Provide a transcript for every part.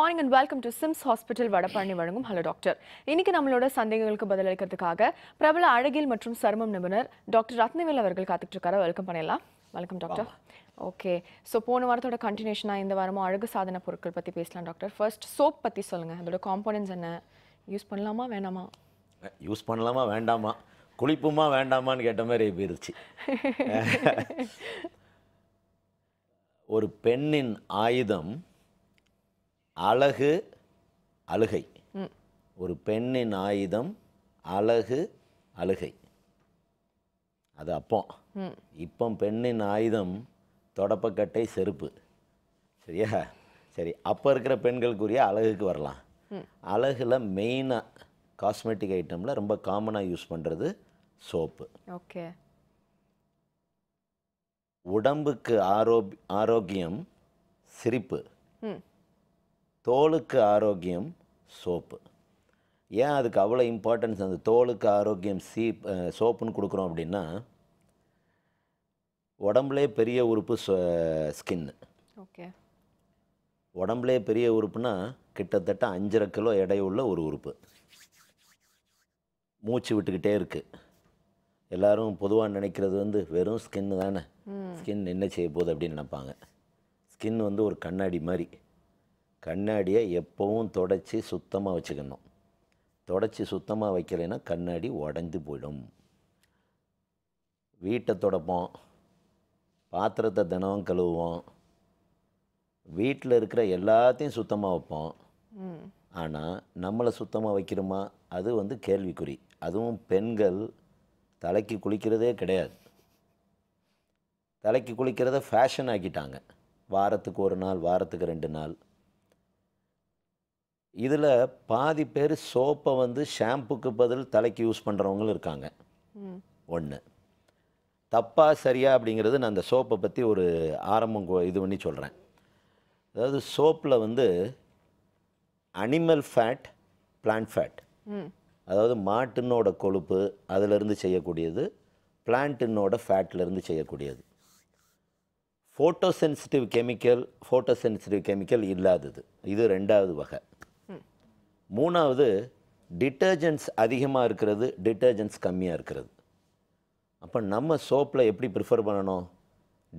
Morning and welcome to SIMS hospital Vadapalani வழங்கும் hello doctor இன்னைக்கு நம்மளோட சந்தேகங்களுக்கு பதிலளிக்கிறதுக்காக பிரபல அழகில் மற்றும் சருமம் நிபுணர் டாக்டர் ரத்னவேல் அவர்கள் காத்துட்டு இருக்காரு வெல்கம் பண்ணலாம் வெல்கம் டாக்டர் ஓகே ஸோ போன வாரத்தோட கண்டினியூஷனாக இந்த வாரமும் அழகு சாதன பொருட்கள் பற்றி பேசலாம் டாக்டர் ஃபர்ஸ்ட் சோப் பற்றி சொல்லுங்கள் அதோட காம்போனன்ஸ் என்ன யூஸ் பண்ணலாமா வேணாமா யூஸ் பண்ணலாமா வேண்டாமா குளிப்புமா வேண்டாமான்னு கேட்ட மாதிரி போயிருச்சு ஒரு பெண்ணின் ஆயுதம் அழகு அழுகை ஒரு பெண்ணின் ஆயுதம் அழகு அழுகை அது அப்போ இப்போ பெண்ணின் ஆயுதம் தொடப்பக்கட்டை செருப்பு சரியா சரி அப்போ இருக்கிற பெண்களுக்குரிய அழகுக்கு வரலாம் அழகில் மெயினாக காஸ்மெட்டிக் ஐட்டமில் ரொம்ப காமனாக யூஸ் பண்ணுறது சோப்பு ஓகே உடம்புக்கு ஆரோ ஆரோக்கியம் சிரிப்பு தோலுக்கு ஆரோக்கியம் சோப்பு ஏன் அதுக்கு அவ்வளோ இம்பார்ட்டன்ஸ் அந்த தோலுக்கு ஆரோக்கியம் சீ சோப்புன்னு கொடுக்குறோம் அப்படின்னா உடம்புலே பெரிய உறுப்பு ஸ்கின்னு ஓகே உடம்புலே பெரிய உறுப்புனா கிட்டத்தட்ட அஞ்சரை கிலோ எடை உள்ள ஒரு உறுப்பு மூச்சு விட்டுக்கிட்டே இருக்குது எல்லோரும் பொதுவாக நினைக்கிறது வந்து வெறும் ஸ்கின்னு தானே ஸ்கின் என்ன செய்ய போகுது அப்படின்னு நினைப்பாங்க ஸ்கின் வந்து ஒரு கண்ணாடி மாதிரி கண்ணாடியை எப்போவும் தொடச்சி சுத்தமாக வச்சுக்கணும் தொடச்சி சுத்தமாக வைக்கலைன்னா கண்ணாடி உடஞ்சி போயிடும் வீட்டை தொடப்போம் பாத்திரத்தை தினமும் கழுவுவோம் வீட்டில் இருக்கிற எல்லாத்தையும் சுத்தமாக வைப்போம் ஆனால் நம்மளை சுத்தமாக வைக்கிறோமா அது வந்து கேள்விக்குறி அதுவும் பெண்கள் தலைக்கு குளிக்கிறதே கிடையாது தலைக்கு குளிக்கிறத ஃபேஷன் ஆக்கிட்டாங்க வாரத்துக்கு ஒரு நாள் வாரத்துக்கு ரெண்டு நாள் இதில் பாதி பேர் சோப்பை வந்து ஷாம்புக்கு பதில் தலைக்கு யூஸ் பண்ணுறவங்களும் இருக்காங்க ஒன்று தப்பாக சரியா அப்படிங்கிறது நான் அந்த சோப்பை பற்றி ஒரு ஆரம்பம் இது பண்ணி சொல்கிறேன் அதாவது சோப்பில் வந்து அனிமல் ஃபேட் பிளான்ட் ஃபேட் அதாவது மாட்டினோட கொழுப்பு அதிலிருந்து செய்யக்கூடியது பிளான்ட்டினோட ஃபேட்லேருந்து செய்யக்கூடியது photo sensitive chemical photo sensitive chemical இல்லாதது இது ரெண்டாவது வகை மூணாவது டிட்டர்ஜென்ட்ஸ் அதிகமாக இருக்கிறது டிட்டர்ஜென்ட்ஸ் கம்மியாக இருக்கிறது அப்போ நம்ம சோப்பில் எப்படி ப்ரிஃபர் பண்ணணும்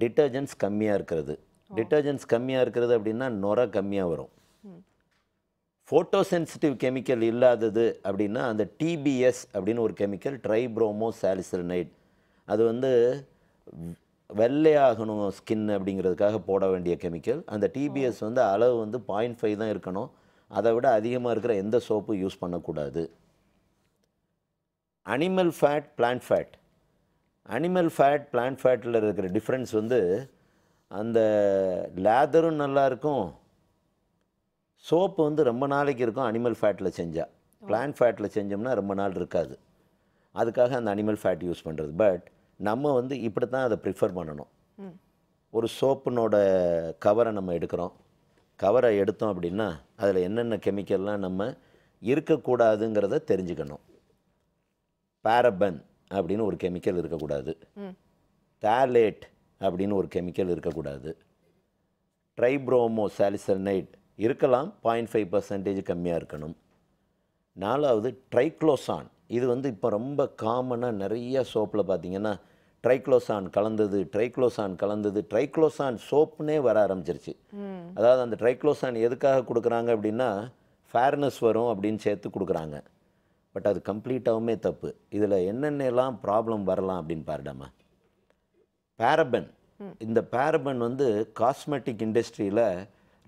டிட்டர்ஜென்ட்ஸ் கம்மியாக இருக்கிறது டிட்டர்ஜென்ட்ஸ் கம்மியாக இருக்கிறது அப்படின்னா நுர கம்மியாக வரும் ஃபோட்டோ சென்சிட்டிவ் கெமிக்கல் இல்லாதது அப்படின்னா அந்த டிபிஎஸ் அப்படின்னு ஒரு கெமிக்கல் ட்ரைப்ரோமோ சாலிசில்னைட் அது வந்து வெள்ளையாகணும் ஸ்கின் அப்படிங்கிறதுக்காக போட வேண்டிய கெமிக்கல் அந்த டிபிஎஸ் வந்து அளவு வந்து பாயிண்ட் ஃபைவ் தான் இருக்கணும் அதை விட அதிகமாக இருக்கிற எந்த சோப்பும் யூஸ் பண்ணக்கூடாது animal fat plant fat animal fat plant ஃபேட்டில் இருக்கிற டிஃப்ரென்ஸ் வந்து அந்த லேதரும் நல்லாயிருக்கும் சோப்பு வந்து ரொம்ப நாளைக்கு இருக்கும் அனிமல் ஃபேட்டில் செஞ்சால் பிளான்ட் ஃபேட்டில் செஞ்சோம்னா ரொம்ப நாள் இருக்காது அதுக்காக அந்த அனிமல் ஃபேட் யூஸ் பண்ணுறது பட் நம்ம வந்து இப்படி தான் அதை ப்ரிஃபர் பண்ணணும் ஒரு சோப்புனோட கவரை நம்ம எடுக்கிறோம் கவரை எடுத்தோம் அப்படின்னா அதில் என்னென்ன கெமிக்கல்லாம் நம்ம இருக்கக்கூடாதுங்கிறத தெரிஞ்சுக்கணும் பேரபன் அப்படின்னு ஒரு கெமிக்கல் இருக்கக்கூடாது டேலேட் அப்படின்னு ஒரு கெமிக்கல் இருக்கக்கூடாது ட்ரைப்ரோமோ சாலிசனைட் இருக்கலாம் பாயிண்ட் ஃபைவ் பர்சன்டேஜ் கம்மியாக இருக்கணும் நாலாவது ட்ரைக்ளோசான் இது வந்து இப்போ ரொம்ப காமனாக நிறைய சோப்பில் பார்த்திங்கன்னா ட்ரைக்ளோசான் கலந்தது ட்ரைக்ளோசான் கலந்தது ட்ரைக்ளோசான் சோப்புனே வர ஆரம்பிச்சிருச்சு அதாவது அந்த ட்ரைக்ளோசான் எதுக்காக கொடுக்குறாங்க அப்படின்னா ஃபேர்னஸ் வரும் அப்படின்னு சேர்த்து கொடுக்குறாங்க பட் அது கம்ப்ளீட்டாகவுமே தப்பு இதில் என்னென்னலாம் ப்ராப்ளம் வரலாம் அப்படின்னு பாருடாமா பேரபன் இந்த பேரபன் வந்து காஸ்மெட்டிக் இண்டஸ்ட்ரியில்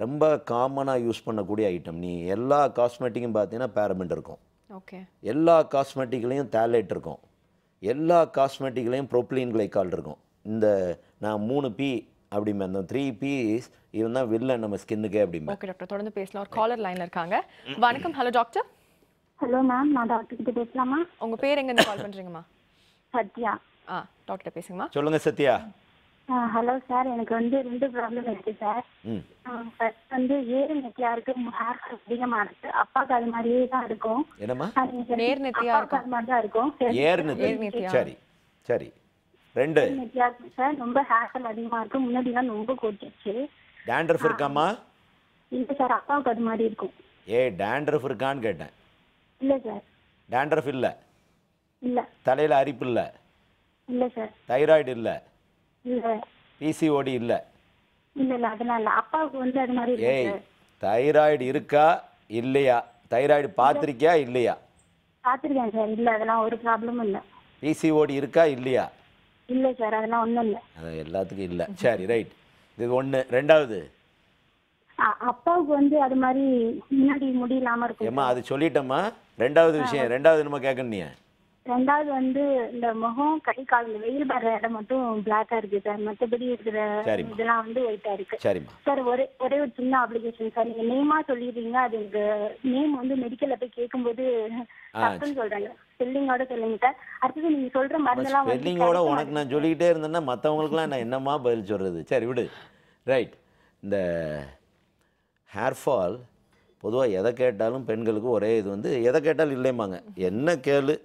ரொம்ப காமனாக யூஸ் பண்ணக்கூடிய ஐட்டம் நீ எல்லா காஸ்மெட்டிக்கும் பார்த்தீங்கன்னா பேரபன் இருக்கும் ஓகே எல்லா காஸ்மெட்டிக்லேயும் தேலேட் இருக்கும் எல்லா காஸ்மெட்டிக்லேயும் ப்ரோப்ளீன் கிளைக்கால் இருக்கும் இந்த நான் மூணு பி அப்படிமே அந்த த்ரீ பீஸ் தான் வில்ல நம்ம ஸ்கின்னுக்கு அப்படி ஓகே டாக்டர் தொடர்ந்து பேசலாம் ஒரு காலர் லைனில் இருக்காங்க வணக்கம் ஹலோ டாக்டர் ஹலோ மேம் நான் டாக்டர் கிட்ட பேசலாமா உங்கள் பேர் எங்கேருந்து கால் பண்ணுறீங்கம்மா சத்யா ஆ டாக்டர் பேசுங்கம்மா சொல்லுங்கள் சத்யா ஹலோ சார் எனக்கு வந்து ரெண்டு ப்ராப்ளம் இருக்கு சார் ஃபர்ஸ்ட் வந்து ஏறு நெத்தியா இருக்கு ஹேர் ஃபால் அதிகமா இருக்கு அப்பா அது மாதிரியே தான் இருக்கும் என்னம்மா நேர் நெத்தியா அப்பா அது மாதிரி தான் இருக்கும் ஏர் நெத்தியா சரி சரி ரெண்டு நெத்தியா இருக்கு சார் ரொம்ப ஹேர் ஃபால் அதிகமா இருக்கு முன்னாடி தான் ரொம்ப கொட்டிச்சு டாண்ட்ரஃப் இருக்காமா இல்ல சார் அப்பாவுக்கு அது மாதிரி இருக்கும் ஏ டாண்ட்ரஃப் இருக்கான்னு கேட்டேன் இல்ல சார் டாண்ட்ரஃப் இல்ல இல்ல தலையில அரிப்பு இல்ல இல்ல சார் தைராய்டு இல்லை பிசிஓடி இல்ல அப்பாவுக்கு வந்து அது மாதிரி ஏய் தைராய்டு இருக்கா இல்லையா தைராய்டு பாத்திருக்கியா இல்லையா சார் அதெல்லாம் ஒரு ப்ராப்ளமும் இருக்கா இல்லையா சார் அதெல்லாம் அது எல்லாத்துக்கும் சரி ரைட் இது ரெண்டாவது அப்பாவுக்கு வந்து அது மாதிரி முடியலாம அது ரெண்டாவது விஷயம் ரெண்டாவது நம்ம ரெண்டாவது வந்து இந்த முகம் கை கால் வெயில் படுற இடம் மட்டும் பிளாக்கா இருக்கு சார் மத்தபடி இருக்கிற இதெல்லாம் வந்து ஒயிட்டா இருக்கு சார் ஒரே ஒரே ஒரு சின்ன அப்ளிகேஷன் சார் நீங்க நேமா சொல்லிடுறீங்க அது எனக்கு நேம் வந்து மெடிக்கல்ல போய் கேட்கும்போது தப்புன்னு சொல்றாங்க ஸ்பெல்லிங்கோட சொல்லுங்க சார் அடுத்தது நீங்க சொல்ற மருந்தெல்லாம் ஸ்பெல்லிங்கோட உனக்கு நான் சொல்லிக்கிட்டே இருந்தேன்னா மற்றவங்களுக்குலாம் நான் என்னமா பதில் சொல்றது சரி விடு ரைட் இந்த ஹேர் ஃபால் பொதுவாக எதை கேட்டாலும் பெண்களுக்கு ஒரே இது வந்து எதை கேட்டாலும் இல்லைம்பாங்க என்ன கேளு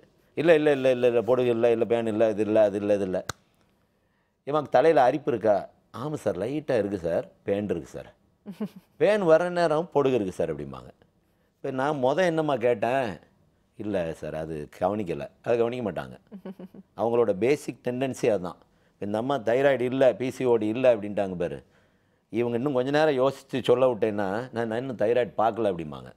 இல்லை இல்லை இல்லை இல்லை இல்லை பொடுகு இல்லை இல்லை பேன் இல்லை இது இல்லை அது இல்லை இது இல்லை இவங்க தலையில் அரிப்பு இருக்கா ஆமாம் சார் லைட்டாக இருக்குது சார் பேன் இருக்குது சார் பேன் வர நேரம் பொடுகு இருக்குது சார் அப்படிம்பாங்க இப்போ நான் மொதல் என்னம்மா கேட்டேன் இல்லை சார் அது கவனிக்கலை அதை கவனிக்க மாட்டாங்க அவங்களோட பேசிக் டெண்டன்சி அதுதான் இந்த அம்மா தைராய்டு இல்லை பிசிஓடி இல்லை அப்படின்ட்டாங்க பேர் இவங்க இன்னும் கொஞ்ச நேரம் யோசித்து சொல்ல விட்டேன்னா நான் இன்னும் தைராய்டு பார்க்கல அப்படிம்பாங்க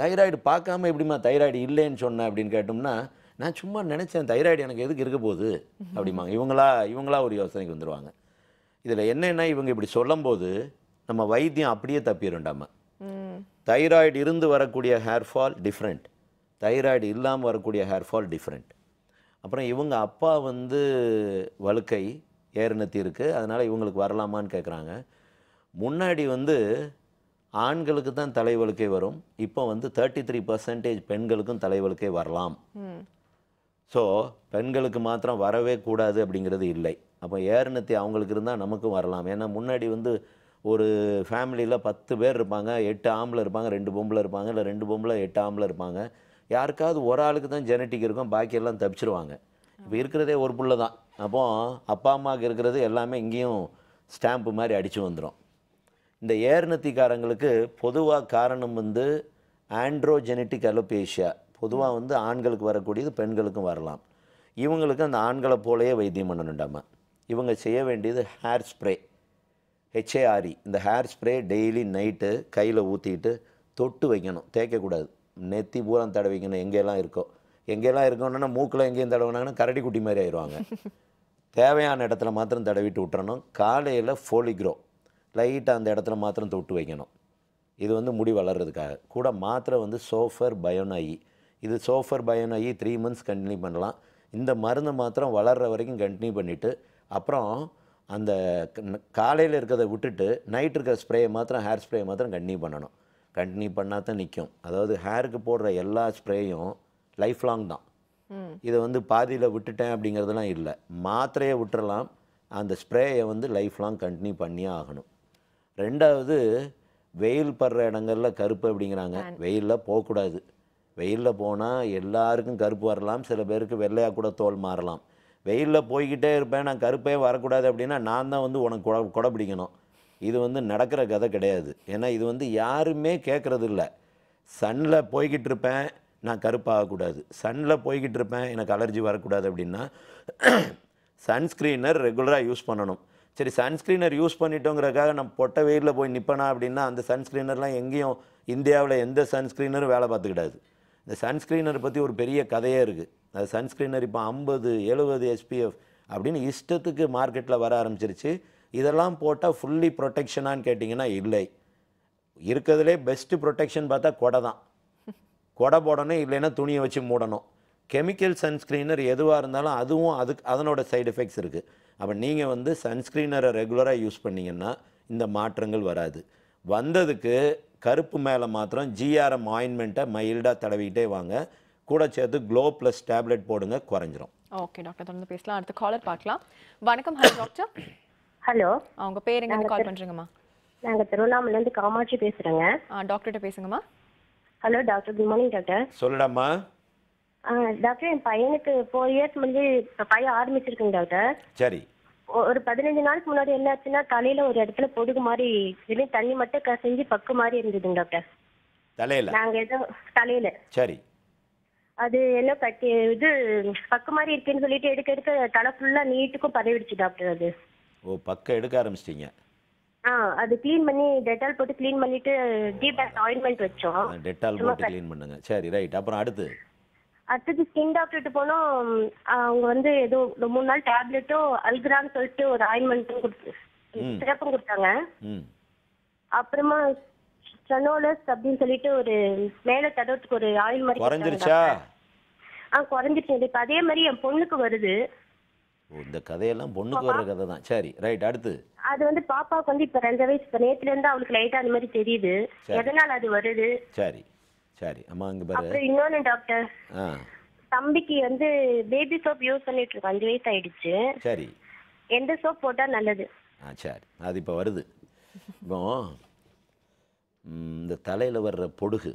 தைராய்டு பார்க்காம எப்படிம்மா தைராய்டு இல்லைன்னு சொன்னேன் அப்படின்னு கேட்டோம்னா நான் சும்மா நினச்சேன் தைராய்டு எனக்கு எதுக்கு இருக்க போகுது அப்படிம்பாங்க இவங்களா இவங்களா ஒரு யோசனைக்கு வந்துடுவாங்க இதில் என்னென்னா இவங்க இப்படி சொல்லும் போது நம்ம வைத்தியம் அப்படியே தப்பிடுண்டாம தைராய்டு இருந்து வரக்கூடிய ஹேர் ஃபால் டிஃப்ரெண்ட் தைராய்டு இல்லாமல் வரக்கூடிய ஹேர் ஃபால் டிஃப்ரெண்ட் அப்புறம் இவங்க அப்பா வந்து வழுக்கை ஏறுநத்தி இருக்குது அதனால் இவங்களுக்கு வரலாமான்னு கேட்குறாங்க முன்னாடி வந்து ஆண்களுக்கு தான் தலைவலுக்கே வரும் இப்போ வந்து தேர்ட்டி த்ரீ பர்சன்டேஜ் பெண்களுக்கும் தலைவலுக்கே வரலாம் ஸோ பெண்களுக்கு மாத்திரம் வரவே கூடாது அப்படிங்கிறது இல்லை அப்போ ஏர்னத்தி அவங்களுக்கு இருந்தால் நமக்கும் வரலாம் ஏன்னா முன்னாடி வந்து ஒரு ஃபேமிலியில் பத்து பேர் இருப்பாங்க எட்டு ஆம்பளை இருப்பாங்க ரெண்டு பொம்பளை இருப்பாங்க இல்லை ரெண்டு பொம்பளை எட்டு ஆம்பளை இருப்பாங்க யாருக்காவது ஒரு ஆளுக்கு தான் ஜெனட்டிக் இருக்கும் பாக்கியெல்லாம் தப்பிச்சிருவாங்க இப்போ இருக்கிறதே ஒரு புள்ள தான் அப்போது அப்பா அம்மாவுக்கு இருக்கிறது எல்லாமே இங்கேயும் ஸ்டாம்ப்பு மாதிரி அடித்து வந்துடும் இந்த ஏர்நத்திக்காரங்களுக்கு பொதுவாக காரணம் வந்து ஆண்ட்ரோஜெனட்டிக் அலோபேஷியா பொதுவாக வந்து ஆண்களுக்கு வரக்கூடியது பெண்களுக்கும் வரலாம் இவங்களுக்கு அந்த ஆண்களை போலவே வைத்தியம் பண்ணணுண்டாமல் இவங்க செய்ய வேண்டியது ஹேர் ஸ்ப்ரே ஹெச்ஏஆர்இ இந்த ஹேர் ஸ்ப்ரே டெய்லி நைட்டு கையில் ஊற்றிட்டு தொட்டு வைக்கணும் தேய்க்கக்கூடாது நெத்தி பூரா தடவிக்கணும் எங்கேயெல்லாம் இருக்கோ எங்கேலாம் இருக்கணும்னா மூக்கில் எங்கேயும் தடவினாங்கன்னா கரடி குட்டி மாதிரி ஆயிடுவாங்க தேவையான இடத்துல மாத்திரம் தடவிட்டு விட்டுறணும் காலையில் ஃபோலிக்ரோ லைட்டாக அந்த இடத்துல மாத்திரம் தொட்டு வைக்கணும் இது வந்து முடி வளர்கிறதுக்காக கூட மாத்திரை வந்து சோஃபர் பயோனாயி இது சோஃபர் பயோனாயி த்ரீ மந்த்ஸ் கண்டினியூ பண்ணலாம் இந்த மருந்து மாத்திரம் வளர்கிற வரைக்கும் கண்டினியூ பண்ணிவிட்டு அப்புறம் அந்த காலையில் இருக்கிறத விட்டுட்டு நைட் இருக்கிற ஸ்ப்ரேயை மாத்திரம் ஹேர் ஸ்ப்ரே மாத்திரம் கண்டினியூ பண்ணணும் கண்டினியூ பண்ணால் தான் நிற்கும் அதாவது ஹேருக்கு போடுற எல்லா ஸ்ப்ரேயும் லைஃப் லாங் தான் இதை வந்து பாதியில் விட்டுட்டேன் அப்படிங்கிறதுலாம் இல்லை மாத்திரையை விட்டுறலாம் அந்த ஸ்ப்ரேயை வந்து லைஃப் லாங் கண்டினியூ பண்ணியே ஆகணும் ரெண்டாவது வெயில் படுற இடங்களில் கருப்பு அப்படிங்கிறாங்க வெயிலில் போகக்கூடாது வெயிலில் போனால் எல்லாருக்கும் கருப்பு வரலாம் சில பேருக்கு வெள்ளையாக கூட தோல் மாறலாம் வெயிலில் போய்கிட்டே இருப்பேன் நான் கருப்பே வரக்கூடாது அப்படின்னா நான் தான் வந்து உனக்கு குட குட பிடிக்கணும் இது வந்து நடக்கிற கதை கிடையாது ஏன்னா இது வந்து யாருமே கேட்குறது இல்லை சன்னில் போய்கிட்டு இருப்பேன் நான் கருப்பாகக்கூடாது சன்னில் போய்கிட்டு இருப்பேன் எனக்கு அலர்ஜி வரக்கூடாது அப்படின்னா சன்ஸ்க்ரீனர் ரெகுலராக யூஸ் பண்ணணும் சரி சன்ஸ்க்ரீனர் யூஸ் பண்ணிட்டோங்கிறக்காக நம்ம பொட்ட வெயிலில் போய் நிற்பனா அப்படின்னா அந்த சன்ஸ்க்ரீனர்லாம் எங்கேயும் இந்தியாவில் எந்த சன்ஸ்க்ரீனரும் வேலை பார்த்துக்கிடாது இந்த சன்ஸ்க்ரீனர் பற்றி ஒரு பெரிய கதையே இருக்குது அது சன்ஸ்க்ரீனர் இப்போ ஐம்பது எழுபது எஸ்பிஎஃப் அப்படின்னு இஷ்டத்துக்கு மார்க்கெட்டில் வர ஆரம்பிச்சிருச்சு இதெல்லாம் போட்டால் ஃபுல்லி ப்ரொடெக்ஷனான்னு கேட்டிங்கன்னா இல்லை இருக்கிறதுலே பெஸ்ட்டு ப்ரொடெக்ஷன் பார்த்தா கொடை தான் கொடை போடணும் இல்லைன்னா துணியை வச்சு மூடணும் கெமிக்கல் சன்ஸ்க்ரீனர் எதுவாக இருந்தாலும் அதுவும் அதுக்கு அதனோட சைடு எஃபெக்ட்ஸ் இருக்குது அப்போ நீங்கள் வந்து சன்ஸ்க்ரீனரை ரெகுலராக யூஸ் பண்ணிங்கன்னா இந்த மாற்றங்கள் வராது வந்ததுக்கு கருப்பு மேலே மாத்திரம் ஜிஆர்எம் ஆயின்மெண்ட்டை மைல்டாக தடவிக்கிட்டே வாங்க கூட சேர்த்து க்ளோ ப்ளஸ் டேப்லெட் போடுங்க குறைஞ்சிரும் ஓகே டாக்டர் தொடர்ந்து பேசலாம் அடுத்த காலர் பார்க்கலாம் வணக்கம் ஹலோ டாக்டர் ஹலோ அவங்க பேர் எங்க கால் பண்றீங்கம்மா நாங்க இருந்து காமாட்சி பேசுறேங்க டாக்டர்கிட்ட பேசுங்கம்மா hello doctor good morning doctor சொல்லடாம்மா டாக்டர் என் பையனுக்கு ஃபோர் இயர்ஸ் முன்னாடி இப்போ பையன் ஆரம்பிச்சிருக்குங்க டாக்டர் சரி ஒரு பதினஞ்சு நாளுக்கு முன்னாடி என்ன ஆச்சுன்னா தலையில ஒரு இடத்துல பொடுகு மாதிரி வெளியே தண்ணி மட்டும் கசிஞ்சு பக்கு மாதிரி இருந்ததுங்க டாக்டர் தலையில நாங்க ஏதோ தலையில சரி அது என்ன கட்டி இது பக்கு மாதிரி இருக்குன்னு சொல்லிட்டு எடுக்க எடுக்க தலை ஃபுல்லா நீட்டுக்கும் பதவிடுச்சு டாக்டர் அது ஓ பக்க எடுக்க ஆரம்பிச்சிட்டீங்க ஆ அது க்ளீன் பண்ணி டெட்டால் போட்டு க்ளீன் பண்ணிட்டு டீப் ஆயின்மெண்ட் வச்சோம் டெட்டால் போட்டு க்ளீன் பண்ணுங்க சரி ரைட் அப்புறம் அடுத்து அடுத்தது ஸ்கின் டாக்டர்கிட்ட போனோம் அவங்க வந்து ஏதோ மூணு நாள் டேப்லெட்டும் அல்கிரான்னு சொல்லிட்டு ஒரு ஆயின்மெண்ட்டும் கொடுத்து சிறப்பும் கொடுத்தாங்க அப்புறமா ஸ்ட்ரனோலஸ் அப்படின்னு சொல்லிட்டு ஒரு மேல தடவத்துக்கு ஒரு ஆயில் மாதிரி குறைஞ்சிருச்சா ஆ குறைஞ்சிருச்சு இப்போ அதே மாதிரி என் பொண்ணுக்கு வருது இந்த கதையெல்லாம் பொண்ணுக்கு வர்ற கதை தான் சரி ரைட் அடுத்து அது வந்து பாப்பாவுக்கு வந்து இப்ப ரெண்டு வயசு நேத்துல இருந்து அவளுக்கு லைட்டா அந்த மாதிரி தெரியுது எதனால அது வருது சரி சரி அம்மா இங்க பாரு அப்புறம் இன்னொன்னு டாக்டர் ஆ தம்பிக்கு வந்து பேபி சோப் யூஸ் பண்ணிட்டு இருக்கு அஞ்சு வயசு ஆயிடுச்சு சரி எந்த சோப் போட்டா நல்லது ஆ சரி அது இப்போ வருது இப்போ இந்த தலையில் வர்ற பொடுகு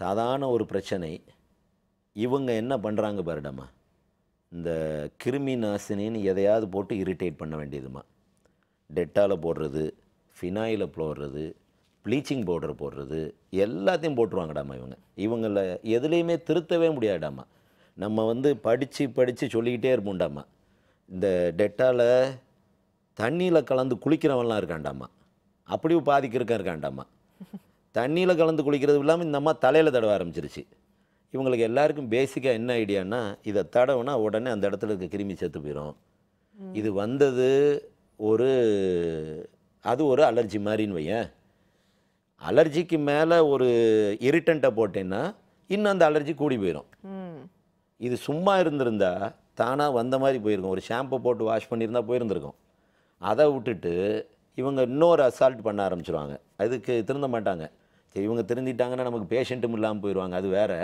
சாதாரண ஒரு பிரச்சனை இவங்க என்ன பண்ணுறாங்க பாருடம்மா இந்த கிருமி நாசினின்னு எதையாவது போட்டு இரிட்டேட் பண்ண வேண்டியதும்மா டெட்டால போடுறது ஃபினாயில போடுறது ப்ளீச்சிங் பவுடர் போடுறது எல்லாத்தையும் போட்டுருவாங்கடாமா இவங்க இவங்கள எதுலேயுமே திருத்தவே முடியாடாமா நம்ம வந்து படித்து படித்து சொல்லிக்கிட்டே இருப்போம்டாமா இந்த டெட்டாவில் தண்ணியில் கலந்து குளிக்கிறவன்லாம் இருக்காண்டாமா அப்படியும் பாதிக்கு இருக்காண்டாமா தண்ணியில் கலந்து குளிக்கிறது இல்லாமல் இந்த அம்மா தலையில் தடவ ஆரம்பிச்சிருச்சு இவங்களுக்கு எல்லாருக்கும் பேசிக்காக என்ன ஐடியான்னா இதை தடவுனா உடனே அந்த இடத்துல இருக்க கிருமி செத்து போயிடும் இது வந்தது ஒரு அது ஒரு அலர்ஜி மாதிரின்னு வையேன் அலர்ஜிக்கு மேலே ஒரு இரிட்டண்ட்டை போட்டேன்னா இன்னும் அந்த அலர்ஜி கூடி போயிடும் இது சும்மா இருந்திருந்தா தானாக வந்த மாதிரி போயிருக்கும் ஒரு ஷாம்பு போட்டு வாஷ் பண்ணியிருந்தா போயிருந்துருக்கும் அதை விட்டுட்டு இவங்க இன்னொரு அசால்ட் பண்ண ஆரம்பிச்சிருவாங்க அதுக்கு திருந்த மாட்டாங்க சரி இவங்க திருந்திட்டாங்கன்னா நமக்கு பேஷண்ட்டும் இல்லாமல் போயிடுவாங்க அது வேறு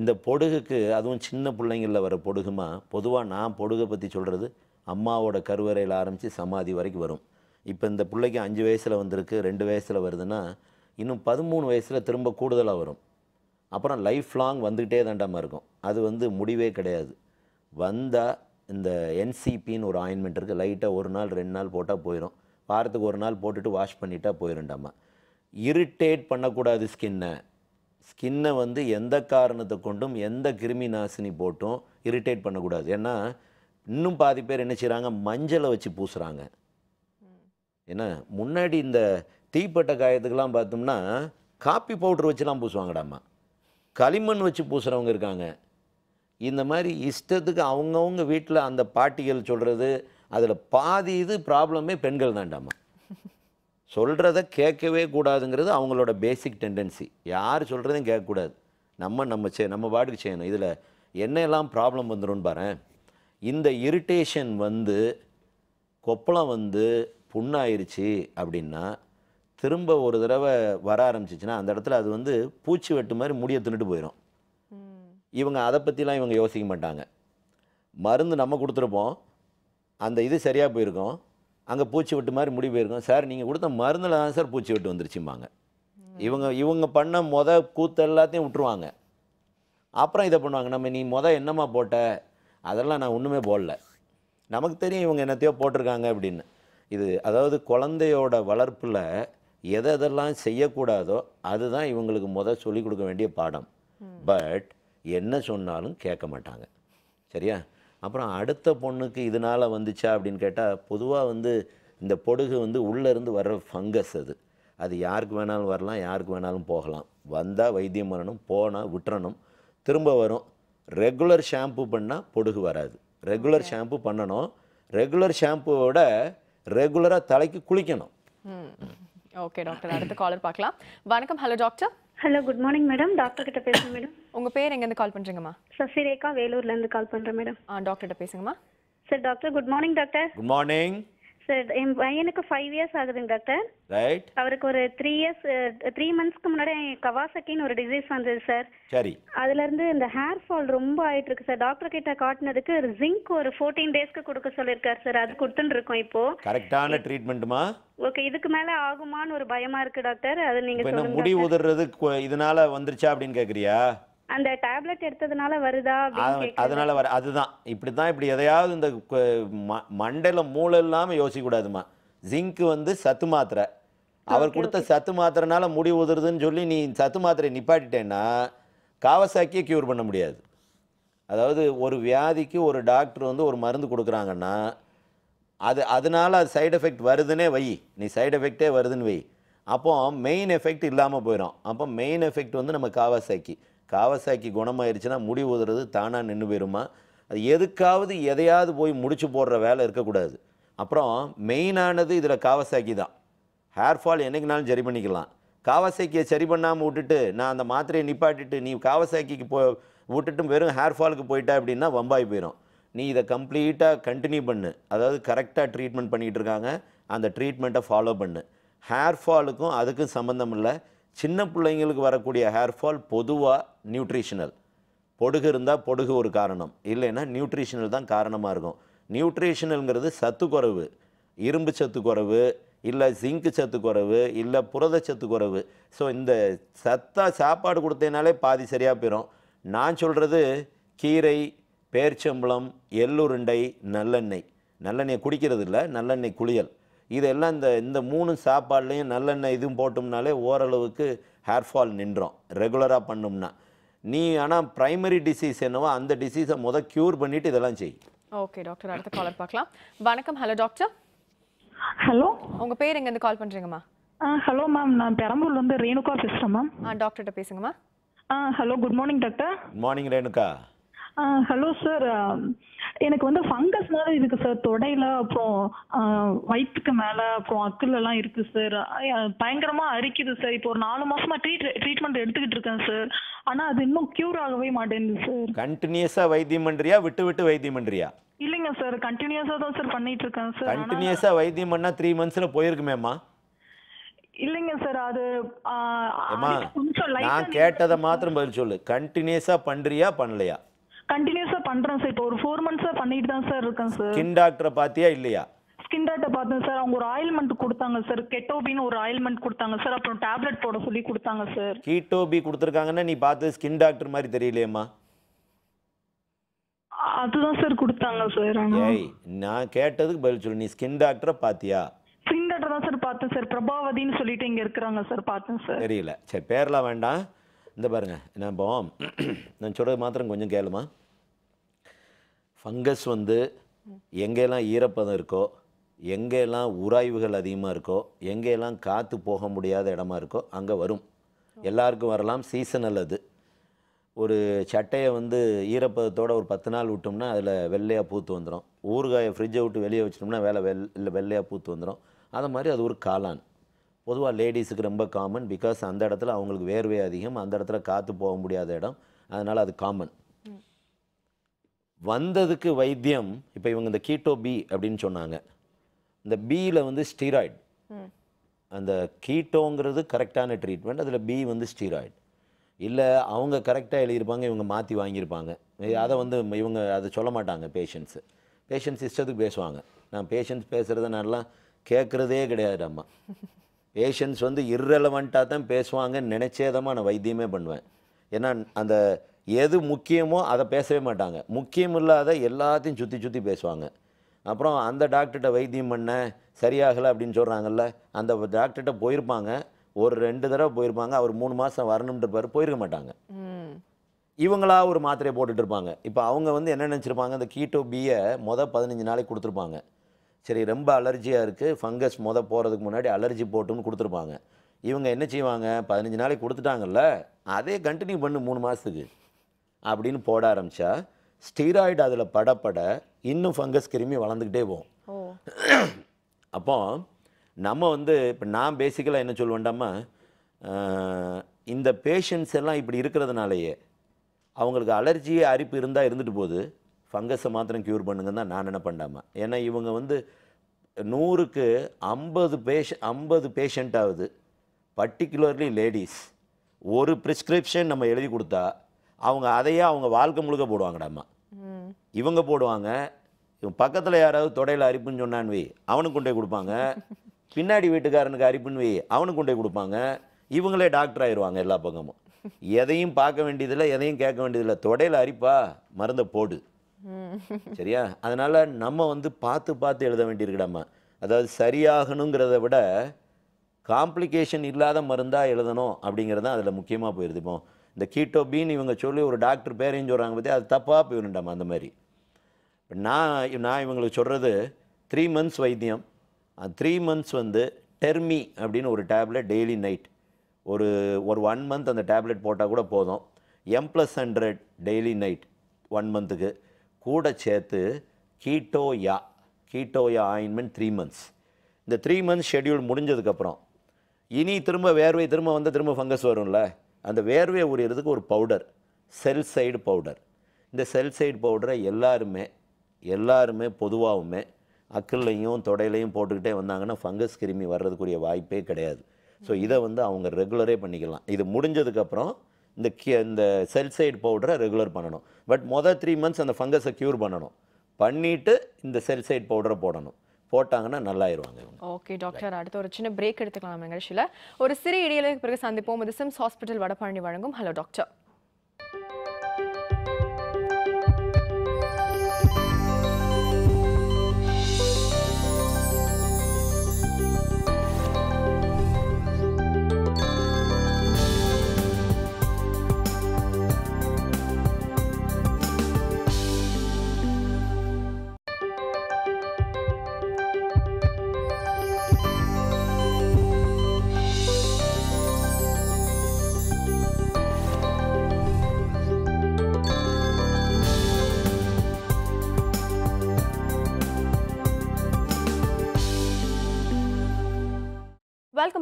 இந்த பொடுகுக்கு அதுவும் சின்ன பிள்ளைங்களில் வர பொடுகுமா பொதுவாக நான் பொடுகை பற்றி சொல்கிறது அம்மாவோட கருவறையில் ஆரம்பித்து சமாதி வரைக்கும் வரும் இப்போ இந்த பிள்ளைக்கு அஞ்சு வயசில் வந்திருக்கு ரெண்டு வயசில் வருதுன்னா இன்னும் பதிமூணு வயசில் திரும்ப கூடுதலாக வரும் அப்புறம் லைஃப் லாங் வந்துக்கிட்டே தாண்டாமல் இருக்கும் அது வந்து முடிவே கிடையாது வந்தால் இந்த என்சிபின்னு ஒரு ஆயின்மெண்ட் இருக்குது லைட்டாக ஒரு நாள் ரெண்டு நாள் போட்டால் போயிடும் வாரத்துக்கு ஒரு நாள் போட்டுட்டு வாஷ் பண்ணிட்டா போயிடும்டாமா இரிட்டேட் பண்ணக்கூடாது ஸ்கின்னை ஸ்கின்னை வந்து எந்த காரணத்தை கொண்டும் எந்த கிருமி நாசினி போட்டும் இரிட்டேட் பண்ணக்கூடாது ஏன்னா இன்னும் பாதி பேர் என்ன செய்கிறாங்க மஞ்சளை வச்சு பூசுகிறாங்க என்ன முன்னாடி இந்த தீப்பட்ட காயத்துக்கெல்லாம் பார்த்தோம்னா காப்பி பவுட்ரு வச்சுலாம் பூசுவாங்கடாம்மா களிமண் வச்சு பூசுகிறவங்க இருக்காங்க இந்த மாதிரி இஷ்டத்துக்கு அவங்கவுங்க வீட்டில் அந்த பாட்டிகள் சொல்கிறது அதில் பாதி இது ப்ராப்ளமே பெண்கள் தான்டாம்மா சொல்கிறத கேட்கவே கூடாதுங்கிறது அவங்களோட பேசிக் டெண்டன்சி யார் சொல்கிறதையும் கேட்கக்கூடாது நம்ம நம்ம செ நம்ம பாட்டுக்கு செய்யணும் இதில் என்னெல்லாம் ப்ராப்ளம் வந்துடும் பாரு இந்த இரிட்டேஷன் வந்து கொப்பளம் வந்து புண்ணாயிருச்சு அப்படின்னா திரும்ப ஒரு தடவை வர ஆரம்பிச்சிச்சின்னா அந்த இடத்துல அது வந்து பூச்சி வெட்டு மாதிரி முடிய தின்னுட்டு போயிடும் இவங்க அதை பற்றிலாம் இவங்க யோசிக்க மாட்டாங்க மருந்து நம்ம கொடுத்துருப்போம் அந்த இது சரியாக போயிருக்கோம் அங்கே பூச்சி வெட்டு மாதிரி முடி போயிருக்கோம் சார் நீங்கள் கொடுத்த மருந்தில் தான் சார் பூச்சி வெட்டு வந்துருச்சும்பாங்க இவங்க இவங்க பண்ண மொத கூத்து எல்லாத்தையும் விட்டுருவாங்க அப்புறம் இதை பண்ணுவாங்க நம்ம நீ மொதல் என்னம்மா போட்ட அதெல்லாம் நான் ஒன்றுமே போடல நமக்கு தெரியும் இவங்க என்னத்தையோ போட்டிருக்காங்க அப்படின்னு இது அதாவது குழந்தையோட வளர்ப்பில் எதை எதெல்லாம் செய்யக்கூடாதோ அதுதான் இவங்களுக்கு முதல் சொல்லி கொடுக்க வேண்டிய பாடம் பட் என்ன சொன்னாலும் கேட்க மாட்டாங்க சரியா அப்புறம் அடுத்த பொண்ணுக்கு இதனால் வந்துச்சா அப்படின்னு கேட்டால் பொதுவாக வந்து இந்த பொடுகு வந்து உள்ளேருந்து வர்ற ஃபங்கஸ் அது அது யாருக்கு வேணாலும் வரலாம் யாருக்கு வேணாலும் போகலாம் வந்தால் வைத்தியம் பண்ணணும் போனால் விட்டுறணும் திரும்ப வரும் ரெகுலர் ஷாம்பு பண்ணால் பொடுகு வராது ரெகுலர் ஷாம்பு பண்ணணும் ரெகுலர் ஷாம்புவோட ரெகுலராக தலைக்கு குளிக்கணும் ஓகே டாக்டர் அடுத்த காலர் பார்க்கலாம் வணக்கம் hello doctor hello good morning madam doctor கிட்ட பேசுங்க மேடம் உங்க பேர் எங்கேருந்து கால் பண்றீங்கம்மா சசிரேகா வேலூர்ல இருந்து கால் பண்றேன் மேடம் ஆ டாக்டர் கிட்ட பேசுங்கம்மா sir doctor good morning doctor good morning doctor என் பையனுக்கு ஃபைவ் இயர்ஸ் ஆகுதுங்க டாக்டர் ரைட் அவருக்கு ஒரு த்ரீ இயர்ஸ் த்ரீ மந்த்ஸ்க்கு முன்னாடி கவாசக்கின்னு ஒரு டிசீஸ் வந்தது சார் சரி அதுல இருந்து இந்த ஹேர் ஃபால் ரொம்ப ஆயிட்டு இருக்கு சார் டாக்டர் கிட்ட காட்டினதுக்கு ஜிங்க் ஒரு ஃபோர்டீன் டேஸ்க்கு கொடுக்க சொல்லியிருக்காரு சார் அது கொடுத்துட்டு இருக்கோம் இப்போ கரெக்டான ட்ரீட்மெண்ட்டுமா ஓகே இதுக்கு மேல ஆகுமான்னு ஒரு பயமா இருக்கு டாக்டர் அது நீங்க முடி உதிர்றது இதனால வந்துருச்சா அப்படின்னு கேக்குறியா அந்த டேப்லெட் எடுத்ததுனால வருதா அதனால வர அதுதான் இப்படி தான் இப்படி எதையாவது இந்த மண்டல மூளை இல்லாமல் யோசிக்கக்கூடாதுமா ஜிங்க்கு வந்து சத்து மாத்திரை அவர் கொடுத்த சத்து மாத்திரனால முடி உதுருதுன்னு சொல்லி நீ சத்து மாத்திரை நிப்பாட்டிட்டேன்னா காவசாக்கியே க்யூர் பண்ண முடியாது அதாவது ஒரு வியாதிக்கு ஒரு டாக்டர் வந்து ஒரு மருந்து கொடுக்குறாங்கன்னா அது அதனால் அது சைடு எஃபெக்ட் வருதுன்னே வை நீ சைடு எஃபெக்டே வருதுன்னு வை அப்போ மெயின் எஃபெக்ட் இல்லாமல் போயிடும் அப்போ மெயின் எஃபெக்ட் வந்து நம்ம காவாசாக்கி காவசாக்கி குணமாயிருச்சுன்னா முடி ஊதுறது தானாக நின்று போயிருமா அது எதுக்காவது எதையாவது போய் முடிச்சு போடுற வேலை இருக்கக்கூடாது அப்புறம் மெயினானது இதில் காவசாக்கி தான் ஹேர் ஃபால் என்றைக்குனாலும் சரி பண்ணிக்கலாம் காவசாக்கியை சரி பண்ணாமல் விட்டுட்டு நான் அந்த மாத்திரையை நிப்பாட்டிட்டு நீ காவசாக்கிக்கு போ விட்டுட்டும் வெறும் ஹேர் ஃபாலுக்கு போயிட்டா அப்படின்னா வம்பாய் போயிடும் நீ இதை கம்ப்ளீட்டாக கண்டினியூ பண்ணு அதாவது கரெக்டாக ட்ரீட்மெண்ட் பண்ணிகிட்டு இருக்காங்க அந்த ட்ரீட்மெண்ட்டை ஃபாலோ பண்ணு ஹேர் ஃபாலுக்கும் அதுக்கும் சம்மந்தம் இல்லை சின்ன பிள்ளைங்களுக்கு வரக்கூடிய ஹேர் ஃபால் பொதுவாக நியூட்ரிஷனல் பொடுகு இருந்தால் பொடுகு ஒரு காரணம் இல்லைன்னா நியூட்ரிஷனல் தான் காரணமாக இருக்கும் நியூட்ரிஷனல்ங்கிறது சத்து குறைவு இரும்பு சத்து குறைவு இல்லை ஜிங்க் சத்து குறைவு இல்லை புரதச்சத்து குறைவு ஸோ இந்த சத்தாக சாப்பாடு கொடுத்தேனாலே பாதி சரியாக போயிடும் நான் சொல்கிறது கீரை பேர்ச்சம்பளம் எள்ளுருண்டை நல்லெண்ணெய் நல்லெண்ணெய் குடிக்கிறது இல்லை நல்லெண்ணெய் குளியல் இதெல்லாம் இந்த இந்த மூணு சாப்பாடுலேயும் நல்லெண்ணெய் இதுவும் போட்டோம்னாலே ஓரளவுக்கு ஹேர் ஃபால் நின்றோம் ரெகுலராக பண்ணோம்னா நீ ஆனால் ப்ரைமரி டிசீஸ் என்னவோ அந்த டிசீஸை முத க்யூர் பண்ணிட்டு இதெல்லாம் செய் ஓகே டாக்டர் அடுத்த காலர் பார்க்கலாம் வணக்கம் ஹலோ டாக்டர் ஹலோ உங்கள் பேர் எங்கேருந்து கால் பண்ணுறீங்கம்மா ஹலோ மேம் நான் இருந்து ரேணுகா பேசுறேன் மேம் ஆ டாக்டர்கிட்ட பேசுங்கம்மா ஆ hello good morning doctor good morning Renuka hello sir எனக்கு வந்து ஃபங்கஸ் மாதிரி இருக்கு சார் தொடையில அப்புறம் வயிற்றுக்கு மேல அப்புறம் அக்குல எல்லாம் இருக்கு சார் பயங்கரமா அரிக்குது சார் இப்போ ஒரு நாலு மாசமா ட்ரீட் ட்ரீட்மெண்ட் எடுத்துக்கிட்டு இருக்கேன் சார் ஆனா அது இன்னும் கியூர் ஆகவே மாட்டேங்குது சார் கண்டினியூஸா வைத்தியம் பண்றியா விட்டு விட்டு வைத்தியம் பண்றியா இல்லைங்க சார் கண்டினியூஸா தான் சார் பண்ணிட்டு இருக்கேன் சார் கண்டினியூஸா வைத்தியம் பண்ணா த்ரீ மந்த்ஸ்ல போயிருக்குமேம்மா இல்லைங்க சார் அது நான் கேட்டதை மாத்திரம் பதில் சொல்லு கண்டினியூஸா பண்றியா பண்ணலையா கண்டினியூஸா பண்றேன் சார் இப்போ ஒரு ஃபோர் மந்த்ஸா பண்ணிட்டு தான் சார் இருக்கேன் சார் ஸ்கின் டாக்டரை பாத்தியா இல்லையா ஸ்கின் டாக்டர் பார்த்தேன் சார் அவங்க ஒரு ஆயில்மெண்ட் கொடுத்தாங்க சார் கெட்டோபின்னு ஒரு ஆயில்மெண்ட் கொடுத்தாங்க சார் அப்புறம் டேப்லெட் போட சொல்லி கொடுத்தாங்க சார் கீட்டோபி கொடுத்துருக்காங்கன்னா நீ பார்த்து ஸ்கின் டாக்டர் மாதிரி தெரியலையேம்மா அதுதான் சார் கொடுத்தாங்க சார் ஏய் நான் கேட்டதுக்கு பதில் சொல்லு நீ ஸ்கின் டாக்டரை பாத்தியா ஸ்கின் டாக்டர் தான் சார் பார்த்தேன் சார் பிரபாவதின்னு சொல்லிட்டு இங்க இருக்கிறாங்க சார் பார்த்தேன் சார் தெரியல சரி பேர்லாம் வேண்டாம் இந்த பாருங்க என்ன இப்போ நான் சொல்கிறது மாத்திரம் கொஞ்சம் கேளுமா ஃபங்கஸ் வந்து எங்கெல்லாம் ஈரப்பதம் இருக்கோ எங்கெல்லாம் உராய்வுகள் அதிகமாக இருக்கோ எங்கெல்லாம் காற்று போக முடியாத இடமா இருக்கோ அங்கே வரும் எல்லாருக்கும் வரலாம் சீசனல் அது ஒரு சட்டையை வந்து ஈரப்பதத்தோடு ஒரு பத்து நாள் விட்டோம்னா அதில் வெள்ளையாக பூத்து வந்துடும் ஊறுகாயை ஃப்ரிட்ஜை விட்டு வெளியே வச்சிட்டோம்னா வேலை வெள் இல்லை வெள்ளையாக பூத்து வந்துடும் அது மாதிரி அது ஒரு காளான் பொதுவாக லேடிஸுக்கு ரொம்ப காமன் பிகாஸ் அந்த இடத்துல அவங்களுக்கு வேர்வை அதிகம் அந்த இடத்துல காற்று போக முடியாத இடம் அதனால் அது காமன் வந்ததுக்கு வைத்தியம் இப்போ இவங்க இந்த கீட்டோ பி அப்படின்னு சொன்னாங்க இந்த பியில் வந்து ஸ்டீராய்டு அந்த கீட்டோங்கிறது கரெக்டான ட்ரீட்மெண்ட் அதில் பி வந்து ஸ்டீராய்டு இல்லை அவங்க கரெக்டாக எழுதியிருப்பாங்க இவங்க மாற்றி வாங்கியிருப்பாங்க அதை வந்து இவங்க அதை சொல்ல மாட்டாங்க பேஷண்ட்ஸு பேஷண்ட்ஸ் இஷ்டத்துக்கு பேசுவாங்க நான் பேஷண்ட்ஸ் பேசுகிறத நல்லா கேட்குறதே கிடையாது அம்மா பேஷண்ட்ஸ் வந்து இர்ரெலவெண்ட்டாக தான் பேசுவாங்கன்னு நினச்சே தான் நான் வைத்தியமே பண்ணுவேன் ஏன்னா அந்த எது முக்கியமோ அதை பேசவே மாட்டாங்க முக்கியம் இல்லாத எல்லாத்தையும் சுற்றி சுற்றி பேசுவாங்க அப்புறம் அந்த டாக்டர்கிட்ட வைத்தியம் பண்ண சரியாகலை அப்படின்னு சொல்கிறாங்கல்ல அந்த டாக்டர்கிட்ட போயிருப்பாங்க ஒரு ரெண்டு தடவை போயிருப்பாங்க அவர் மூணு மாதம் பேர் போயிருக்க மாட்டாங்க இவங்களா ஒரு மாத்திரையை போட்டுட்டு இருப்பாங்க இப்போ அவங்க வந்து என்ன நினச்சிருப்பாங்க அந்த கீட்டோ பியை மொதல் பதினஞ்சு நாளைக்கு கொடுத்துருப்பாங்க சரி ரொம்ப அலர்ஜியாக இருக்குது ஃபங்கஸ் முத போகிறதுக்கு முன்னாடி அலர்ஜி போட்டுன்னு கொடுத்துருப்பாங்க இவங்க என்ன செய்வாங்க பதினஞ்சு நாளைக்கு கொடுத்துட்டாங்கல்ல அதே கண்டினியூ பண்ணு மூணு மாதத்துக்கு அப்படின்னு போட ஆரம்பித்தா ஸ்டீராய்டு அதில் படப்பட இன்னும் ஃபங்கஸ் கிருமி வளர்ந்துக்கிட்டே போகும் அப்போ நம்ம வந்து இப்போ நான் பேசிக்கலாக என்ன சொல்லுவேண்டாமா இந்த பேஷண்ட்ஸ் எல்லாம் இப்படி இருக்கிறதுனாலேயே அவங்களுக்கு அலர்ஜி அரிப்பு இருந்தால் இருந்துட்டு போகுது ஃபங்கஸை மாத்திரம் க்யூர் பண்ணுங்கன்னு தான் நான் என்ன பண்ணாமல் ஏன்னா இவங்க வந்து நூறுக்கு ஐம்பது பேஷ ஐம்பது பேஷண்ட் ஆகுது பர்டிகுலர்லி லேடிஸ் ஒரு ப்ரிஸ்கிரிப்ஷன் நம்ம எழுதி கொடுத்தா அவங்க அதையே அவங்க வாழ்க்கை முழுக்க போடுவாங்கடாமா இவங்க போடுவாங்க பக்கத்தில் யாராவது தொடையில் அரிப்புன்னு சொன்னான்னு வை அவனுக்கு கொண்டே கொடுப்பாங்க பின்னாடி வீட்டுக்காரனுக்கு அரிப்புன்னு வை அவனுக்கு கொண்டே கொடுப்பாங்க இவங்களே டாக்டர் ஆயிடுவாங்க எல்லா பக்கமும் எதையும் பார்க்க வேண்டியதில்லை எதையும் கேட்க வேண்டியதில்லை தொடையில் அரிப்பா மருந்தை போடு சரியா அதனால் நம்ம வந்து பார்த்து பார்த்து எழுத வேண்டியிருக்கடாமா அதாவது சரியாகணுங்கிறத விட காம்ப்ளிகேஷன் இல்லாத மருந்தாக எழுதணும் அப்படிங்கிறது தான் அதில் முக்கியமாக போயிருது இப்போ இந்த கீட்டோபின்னு இவங்க சொல்லி ஒரு டாக்டர் பேரையும் சொல்கிறாங்க பற்றி அது தப்பாக போயிடுண்டாமா அந்த மாதிரி நான் நான் இவங்களுக்கு சொல்கிறது த்ரீ மந்த்ஸ் வைத்தியம் அந்த த்ரீ மந்த்ஸ் வந்து டெர்மி அப்படின்னு ஒரு டேப்லெட் டெய்லி நைட் ஒரு ஒரு ஒன் மந்த் அந்த டேப்லெட் போட்டால் கூட போதும் M plus hundred daily night one மந்த்துக்கு கூட சேர்த்து கீட்டோயா கீட்டோயா ஆயின்மெண்ட் த்ரீ மந்த்ஸ் இந்த த்ரீ மந்த்ஸ் ஷெடியூல் முடிஞ்சதுக்கப்புறம் இனி திரும்ப வேர்வை திரும்ப வந்து திரும்ப ஃபங்கஸ் வரும்ல அந்த வேர்வையை உரியறதுக்கு ஒரு பவுடர் செல் சைடு பவுடர் இந்த செல் சைடு பவுடரை எல்லாருமே எல்லாருமே பொதுவாகவுமே அக்கல்லையும் தொடையிலையும் போட்டுக்கிட்டே வந்தாங்கன்னா ஃபங்கஸ் கிருமி வர்றதுக்குரிய வாய்ப்பே கிடையாது ஸோ இதை வந்து அவங்க ரெகுலரே பண்ணிக்கலாம் இது முடிஞ்சதுக்கப்புறம் இந்த கி இந்த செல்சைடு பவுடரை ரெகுலர் பண்ணணும் பட் மொதல் த்ரீ மந்த்ஸ் அந்த ஃபங்கஸை க்யூர் பண்ணணும் பண்ணிவிட்டு இந்த செல்சைடு பவுடரை போடணும் போட்டாங்கன்னா நல்லாயிருவாங்க ஓகே டாக்டர் அடுத்த ஒரு சின்ன பிரேக் எடுத்துக்கலாம் நிகழ்ச்சியில் ஒரு சிறு இடையில பிறகு சந்திப்போம் இது சிம்ஸ் ஹாஸ்பிட்டல் வடபழனி வழங்கும் hello doctor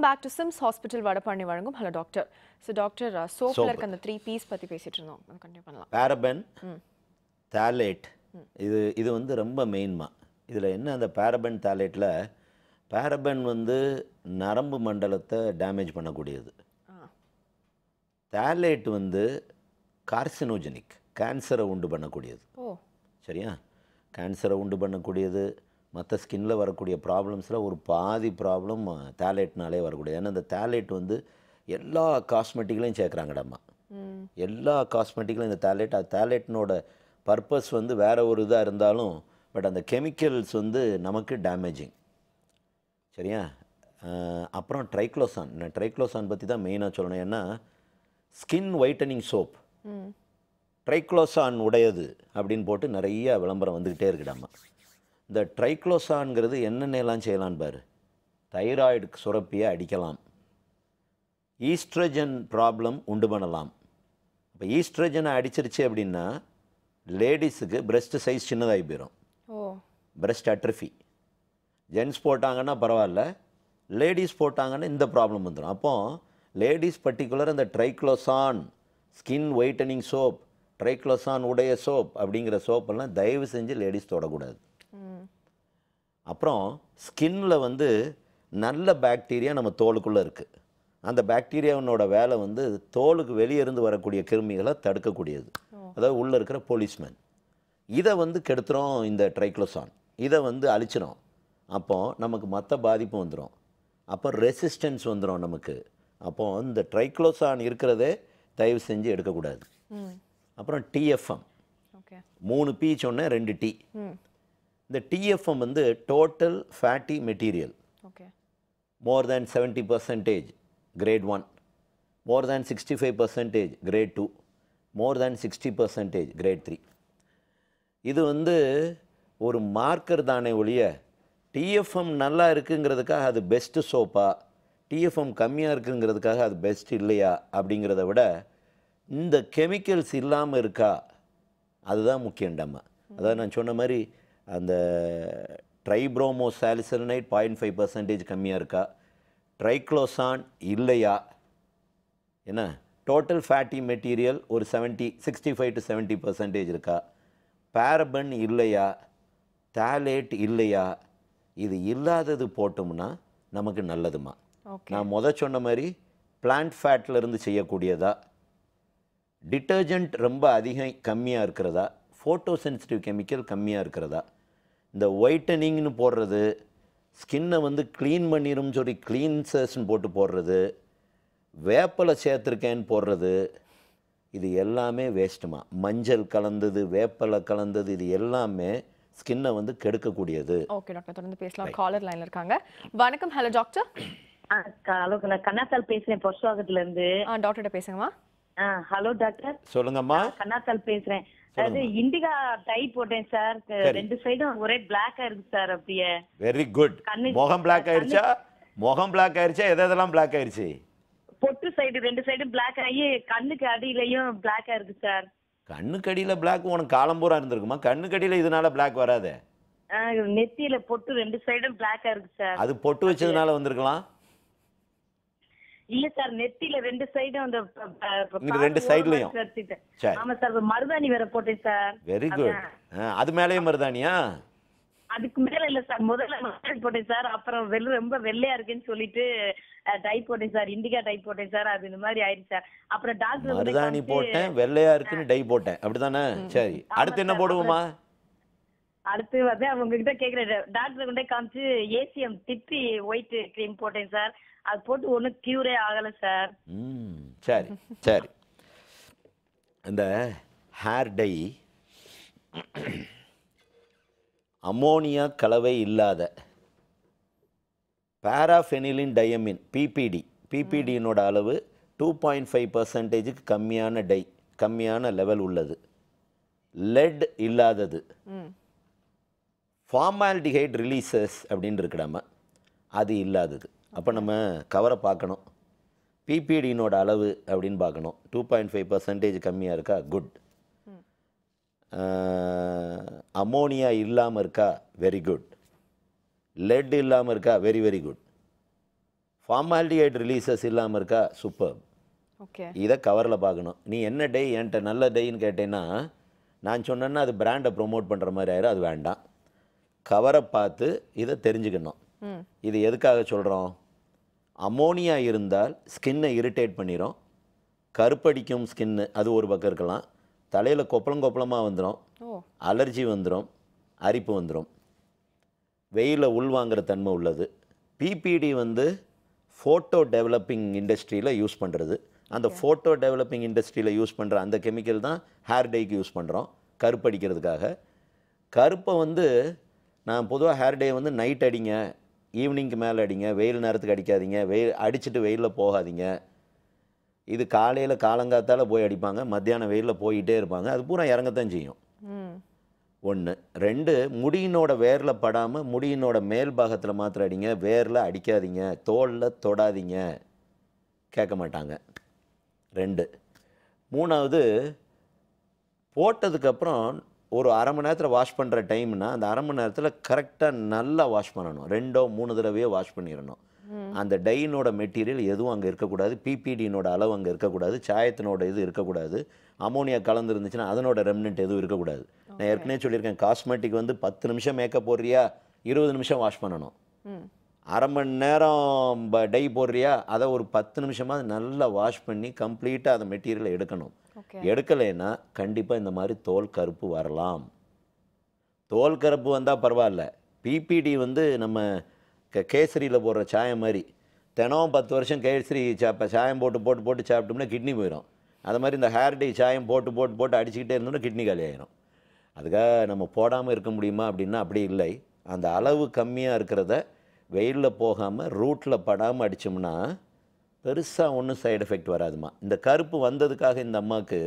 welcome back to SIMS hospital Vadapalani வழங்கும் ஹலோ டாக்டர் ஸோ டாக்டர் சோப்பில் இருக்க அந்த த்ரீ பீஸ் பற்றி பேசிட்டு இருந்தோம் அதை கண்டினியூ பண்ணலாம் பேரபன் தேலேட் இது இது வந்து ரொம்ப மெயின்மா இதில் என்ன அந்த பேரபன் தேலேட்டில் பேரபன் வந்து நரம்பு மண்டலத்தை டேமேஜ் பண்ணக்கூடியது தேலேட் வந்து கார்சினோஜெனிக் கேன்சரை உண்டு பண்ணக்கூடியது ஓ சரியா கேன்சரை உண்டு பண்ணக்கூடியது மற்ற ஸ்கின்னில் வரக்கூடிய ப்ராப்ளம்ஸில் ஒரு பாதி ப்ராப்ளம் தேலைட்னாலே வரக்கூடிய ஏன்னா அந்த தேலைட் வந்து எல்லா காஸ்மெட்டிக்லையும் சேர்க்குறாங்கடாம்மா எல்லா காஸ்மெட்டிக்லையும் இந்த தேலைட் அது தேலைட்னோட பர்பஸ் வந்து வேறு ஒரு இதாக இருந்தாலும் பட் அந்த கெமிக்கல்ஸ் வந்து நமக்கு டேமேஜிங் சரியா அப்புறம் ட்ரைக்ளோசான் நான் ட்ரைக்ளோசான் பற்றி தான் மெயினாக சொல்லணும் ஏன்னா ஸ்கின் ஒயிட்டனிங் சோப் ட்ரைக்ளோசான் உடையது அப்படின்னு போட்டு நிறைய விளம்பரம் வந்துக்கிட்டே இருக்குடாமா இந்த ட்ரைக்ளோசான்கிறது என்னென்னலாம் செய்யலாம் பார் தைராய்டுக்கு சுரப்பியை அடிக்கலாம் ஈஸ்ட்ரஜன் ப்ராப்ளம் உண்டு பண்ணலாம் இப்போ ஈஸ்ட்ரஜனை அடிச்சிருச்சு அப்படின்னா லேடிஸுக்கு பிரஸ்ட் சைஸ் சின்னதாகி போயிடும் பிரஸ்ட் அட்ரஃபி ஜென்ஸ் போட்டாங்கன்னா பரவாயில்ல லேடிஸ் போட்டாங்கன்னா இந்த ப்ராப்ளம் வந்துடும் அப்போது லேடிஸ் பர்டிகுலர் இந்த triclosan skin whitening soap triclosan உடைய சோப் அப்படிங்கிற சோப்பெல்லாம் தயவு செஞ்சு லேடிஸ் தொடக்கூடாது அப்புறம் ஸ்கின்னில் வந்து நல்ல பாக்டீரியா நம்ம தோலுக்குள்ளே இருக்குது அந்த பாக்டீரியாவினோட வேலை வந்து தோலுக்கு வெளியே இருந்து வரக்கூடிய கிருமிகளை தடுக்கக்கூடியது அதாவது உள்ளே இருக்கிற போலீஸ்மேன் இதை வந்து கெடுத்துறோம் இந்த ட்ரைக்ளோசான் இதை வந்து அழிச்சிடும் அப்போது நமக்கு மற்ற பாதிப்பு வந்துடும் அப்போ ரெசிஸ்டன்ஸ் வந்துடும் நமக்கு அப்போது இந்த ட்ரைக்ளோசான் இருக்கிறதே தயவு செஞ்சு எடுக்கக்கூடாது அப்புறம் டிஎஃப்எம் மூணு பி சொன்னேன் ரெண்டு டி இந்த டிஎஃப்எம் வந்து total fatty material more than seventy percentage grade one more than sixty five percentage grade two more than sixty percentage grade three இது வந்து ஒரு மார்க்கர் தானே ஒழிய டிஎஃப்எம் நல்லா இருக்குங்கிறதுக்காக அது பெஸ்ட்டு சோப்பா டிஎஃப்எம் கம்மியாக இருக்குங்கிறதுக்காக அது பெஸ்ட் இல்லையா அப்படிங்கிறத விட இந்த கெமிக்கல்ஸ் இல்லாமல் இருக்கா அதுதான் முக்கியம் நம்ம அதாவது நான் சொன்ன மாதிரி அந்த tribromo tribromosalicylanilide point five percentage கம்மியாக இருக்கா ட்ரைக்ளோசான் இல்லையா என்ன டோட்டல் ஃபேட்டி மெட்டீரியல் ஒரு seventy sixty five to seventy percentage இருக்கா பேரபன் இல்லையா தேலேட் இல்லையா இது இல்லாதது போட்டோம்னா நமக்கு நல்லதுமா நான் முத சொன்ன மாதிரி பிளான்ட் ஃபேட்லேருந்து செய்யக்கூடியதா டிட்டர்ஜென்ட் ரொம்ப அதிகம் கம்மியாக இருக்கிறதா ஃபோட்டோ சென்சிட்டிவ் கெமிக்கல் கம்மியாக இருக்கிறதா இந்த ஒயிட்டனிங்னு போடுறது ஸ்கின்னை வந்து க்ளீன் பண்ணிடும் சொல்லி க்ளீன்சர்ஸ்னு போட்டு போடுறது வேப்பலை சேர்த்துருக்கேன்னு போடுறது இது எல்லாமே வேஸ்ட்டுமா மஞ்சள் கலந்தது வேப்பலை கலந்தது இது எல்லாமே ஸ்கின்னை வந்து கெடுக்கக்கூடியது ஓகே டாக்டர் தொடர்ந்து பேசலாம் காலர் லைன்ல இருக்காங்க வணக்கம் ஹலோ டாக்டர் ஹலோ கண்ணாத்தால் பேசுறேன் பொர்ஸ்வாகத்துல இருந்து டாக்டர்கிட்ட பேசுங்கம்மா ஹலோ டாக்டர் சொல்லுங்கம்மா கண்ணாத்தால் பேசுறேன் அது இண்டிகா டை போட்டேன் சார் ரெண்டு சைடும் ஒரே பிளாக் ஆயிருக்கு சார் அப்படியே வெரி குட் முகம் பிளாக் ஆயிருச்சா முகம் பிளாக் ஆயிருச்சா எது எதெல்லாம் பிளாக் ஆயிருச்சு பொட்டு சைடு ரெண்டு சைடும் பிளாக் ஆகி கண்ணுக்கு அடியிலையும் பிளாக்கா இருக்கு சார் கண்ணுக்கு அடியில பிளாக் உனக்கு காலம் பூரா இருந்திருக்குமா கண்ணுக்கு அடியில இதனால பிளாக் வராது நெத்தியில பொட்டு ரெண்டு சைடும் பிளாக் ஆயிருக்கு சார் அது பொட்டு வச்சதுனால வந்திருக்கலாம் இல்ல சார் நெத்தில ரெண்டு சைடும் அந்த ரெண்டு சைடுலயும் ஆமா சார் மருதாணி வேற போட்டேன் சார் வெரி குட் அது மேலயே மருதாணியா அதுக்கு மேல இல்ல சார் முதல்ல மசாஜ் போட்டேன் சார் அப்புறம் வெள்ள ரொம்ப வெள்ளையா இருக்குன்னு சொல்லிட்டு டைப் போட்டேன் சார் இண்டிகா டைப் போட்டேன் சார் அது இந்த மாதிரி ஆயிடுச்சு சார் அப்புறம் டாக்டர் மருதாணி போட்டேன் வெள்ளையா இருக்குன்னு டை போட்டேன் அப்படிதானே சரி அடுத்து என்ன போடுவோமா அடுத்து வந்து அவங்க கிட்ட கேக்குறேன் டாக்டர் கொண்டே காமிச்சு ஏசிஎம் திப்பி ஒயிட் கிரீம் போட்டேன் சார் அது போட்டு ஒன்றும் கியூரே ஆகலை சார் சரி சரி இந்த ஹேர் டை அமோனியா கலவை இல்லாத பேராஃபெனிலின் டயமின் பிபிடி பிபிடியினோட அளவு டூ பாயிண்ட் ஃபைவ் பர்சன்டேஜுக்கு கம்மியான டை கம்மியான லெவல் உள்ளது லெட் இல்லாதது ஃபார்மால்டிஹைட் ரிலீசஸ் அப்படின்னு இருக்கிறாம அது இல்லாதது அப்போ நம்ம கவரை பார்க்கணும் பிபிடினோட அளவு அப்படின்னு பார்க்கணும் டூ பாயிண்ட் ஃபைவ் பர்சன்டேஜ் கம்மியாக இருக்கா குட் அமோனியா இல்லாமல் இருக்கா வெரி குட் லெட் இல்லாமல் இருக்கா very very good formaldehyde releasers இல்லாமல் இருக்கா சூப்பர் ஓகே இதை கவரில் பார்க்கணும் நீ என்ன டே என்கிட்ட நல்ல டேன்னு கேட்டேன்னா நான் சொன்னேன்னா அது பிராண்டை ப்ரொமோட் பண்ணுற மாதிரி ஆயிரும் அது வேண்டாம் கவரை பார்த்து இதை தெரிஞ்சுக்கணும் இது எதுக்காக சொல்கிறோம் அமோனியா இருந்தால் ஸ்கின்னை இரிட்டேட் பண்ணிடும் கருப்படிக்கும் ஸ்கின்னு அது ஒரு பக்கம் இருக்கலாம் தலையில் கொப்பளம் கொப்பளமாக வந்துடும் அலர்ஜி வந்துடும் அரிப்பு வந்துடும் வெயிலில் உள்வாங்கிற தன்மை உள்ளது பிபிடி வந்து ஃபோட்டோ டெவலப்பிங் இண்டஸ்ட்ரியில் யூஸ் பண்ணுறது அந்த ஃபோட்டோ டெவலப்பிங் இண்டஸ்ட்ரியில் யூஸ் பண்ணுற அந்த கெமிக்கல் தான் ஹேர் டேக்கு யூஸ் பண்ணுறோம் கருப்படிக்கிறதுக்காக கருப்பை வந்து நான் பொதுவாக ஹேர் டே வந்து நைட் அடிங்க ஈவினிங்க்கு மேலே அடிங்க வெயில் நேரத்துக்கு அடிக்காதீங்க வெயில் அடிச்சுட்டு வெயிலில் போகாதீங்க இது காலையில் காலங்காத்தால் போய் அடிப்பாங்க மத்தியானம் வெயிலில் போயிட்டே இருப்பாங்க அது பூரா இறங்கத்தான் செய்யும் ஒன்று ரெண்டு முடியினோட வேரில் படாமல் முடியினோட மேல் பாகத்தில் மாத்திரம் அடிங்க வேரில் அடிக்காதீங்க தோலில் தொடாதீங்க கேட்க மாட்டாங்க ரெண்டு மூணாவது போட்டதுக்கப்புறம் ஒரு அரை மணி நேரத்தில் வாஷ் பண்ணுற டைம்னா அந்த அரை மணி நேரத்தில் கரெக்டாக நல்லா வாஷ் பண்ணணும் ரெண்டோ மூணு தடவையோ வாஷ் பண்ணிடணும் அந்த டைனோட மெட்டீரியல் எதுவும் அங்கே இருக்கக்கூடாது பிபிடினோட அளவு அங்கே இருக்கக்கூடாது சாயத்தினோட இது இருக்கக்கூடாது அமோனியா கலந்து இருந்துச்சுன்னா அதனோட ரெம்னெண்ட் எதுவும் இருக்கக்கூடாது நான் ஏற்கனவே சொல்லியிருக்கேன் காஸ்மெட்டிக் வந்து பத்து நிமிஷம் மேக்கப் போடுறியா இருபது நிமிஷம் வாஷ் பண்ணணும் அரை மணி நேரம் டை போடுறியா அதை ஒரு பத்து நிமிஷமாக நல்லா வாஷ் பண்ணி கம்ப்ளீட்டாக அந்த மெட்டீரியலை எடுக்கணும் எடுக்கலைன்னா கண்டிப்பாக இந்த மாதிரி தோல் கருப்பு வரலாம் தோல் கருப்பு வந்தால் பரவாயில்ல பிபிடி வந்து நம்ம க கேசரியில் போடுற சாயம் மாதிரி தினம் பத்து வருஷம் கேசரி சாப்ப சாயம் போட்டு போட்டு போட்டு சாப்பிட்டோம்னா கிட்னி போயிடும் அது மாதிரி இந்த ஹேர் டை சாயம் போட்டு போட்டு போட்டு அடிச்சுக்கிட்டே இருந்தோம்னா கிட்னி காலி அதுக்காக நம்ம போடாமல் இருக்க முடியுமா அப்படின்னா அப்படி இல்லை அந்த அளவு கம்மியாக இருக்கிறத வெயிலில் போகாமல் ரூட்டில் படாமல் அடித்தோம்னா பெருசாக ஒன்றும் சைடு எஃபெக்ட் வராதுமா இந்த கருப்பு வந்ததுக்காக இந்த அம்மாவுக்கு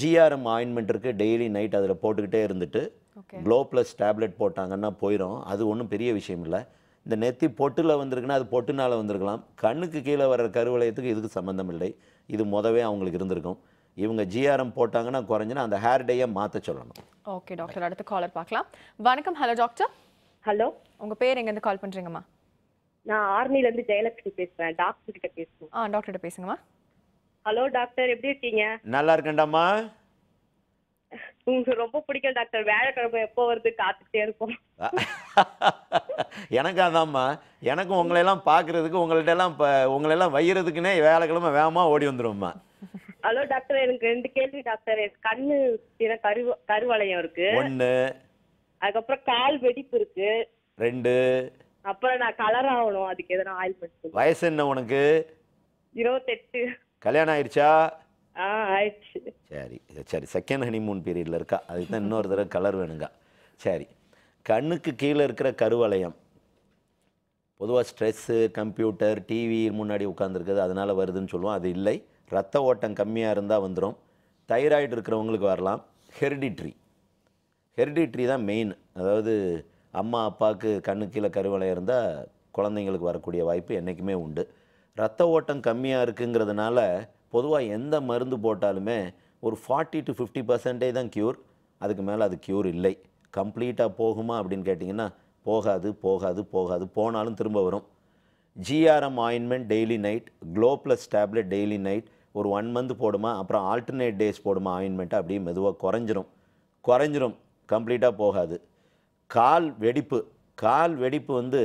ஜிஆர்எம் ஆயின்மெண்ட் இருக்குது டெய்லி நைட் அதில் போட்டுக்கிட்டே இருந்துட்டு க்ளோ ப்ளஸ் டேப்லெட் போட்டாங்கன்னா போயிடும் அது ஒன்றும் பெரிய விஷயம் இல்லை இந்த நெத்தி பொட்டில் வந்திருக்குன்னா அது பொட்டுனால் வந்திருக்கலாம் கண்ணுக்கு கீழே வர்ற கருவளையத்துக்கு இதுக்கு சம்மந்தம் இல்லை இது மொதவே அவங்களுக்கு இருந்திருக்கும் இவங்க ஜிஆர்எம் போட்டாங்கன்னா குறைஞ்சினா அந்த ஹேர் டேயை மாற்ற சொல்லணும் ஓகே டாக்டர் அடுத்து காலர் பார்க்கலாம் வணக்கம் ஹலோ டாக்டர் ஹலோ உங்கள் பேர் எங்கேருந்து கால் பண்ணுறீங்கம்மா நான் ஆர்மில இருந்து ஜெயலட்சுமி பேசுறேன் டாக்டர் கிட்ட பேசுறேன் ஆ டாக்டர்கிட்ட பேசுங்கமா ஹலோ டாக்டர் எப்படி இருக்கீங்க நல்லா இருக்கேன்டாமா உங்களுக்கு ரொம்ப பிடிக்கும் டாக்டர் வேலைக்கிழமை எப்போ வருது காத்துக்கிட்டே இருக்கும் எனக்கு அதாம்மா எனக்கும் உங்களையெல்லாம் பார்க்கறதுக்கு எல்லாம் இப்போ உங்களெல்லாம் வையறதுக்குன்னே வேலைக்கிழமை வேகமாக ஓடி வந்துரும்மா ஹலோ டாக்டர் எனக்கு ரெண்டு கேள்வி டாக்டர் கண்ணு சின்ன கரு கருவளையம் இருக்கு ஒன்று அதுக்கப்புறம் கால் வெடிப்பு இருக்கு ரெண்டு அப்புறம் நான் கலர் ஆகணும் அதுக்கு எதனா ஆயில்மெண்ட் வயசு என்ன உனக்கு இருபத்தெட்டு கல்யாணம் ஆயிடுச்சா ஆ ஆயிடுச்சு சரி சரி செகண்ட் ஹனிமூன் பீரியடில் இருக்கா அதுக்கு தான் இன்னொரு தடவை கலர் வேணுங்க சரி கண்ணுக்கு கீழே இருக்கிற கருவளையம் பொதுவாக ஸ்ட்ரெஸ்ஸு கம்ப்யூட்டர் டிவி முன்னாடி உட்காந்துருக்குது அதனால் வருதுன்னு சொல்லுவோம் அது இல்லை ரத்த ஓட்டம் கம்மியாக இருந்தால் வந்துடும் தைராய்டு இருக்கிறவங்களுக்கு வரலாம் ஹெரிடிட்ரி ஹெரிடிட்ரி தான் மெயின் அதாவது அம்மா அப்பாவுக்கு கண்ணு கீழே கருவலை இருந்தால் குழந்தைங்களுக்கு வரக்கூடிய வாய்ப்பு என்றைக்குமே உண்டு ரத்த ஓட்டம் கம்மியாக இருக்குங்கிறதுனால பொதுவாக எந்த மருந்து போட்டாலுமே ஒரு ஃபார்ட்டி டு ஃபிஃப்டி பர்சன்டே தான் க்யூர் அதுக்கு மேலே அது க்யூர் இல்லை கம்ப்ளீட்டாக போகுமா அப்படின்னு கேட்டிங்கன்னா போகாது போகாது போகாது போனாலும் திரும்ப வரும் GRM ointment daily night glow plus tablet daily night ஒரு ஒன் மந்த் போடுமா அப்புறம் ஆல்டர்னேட் டேஸ் போடுமா ஆயின்மெண்ட்டு அப்படியே மெதுவாக குறைஞ்சிரும் குறைஞ்சிரும் கம்ப்ளீட்டாக போகாது கால் வெடிப்பு கால் வெடிப்பு வந்து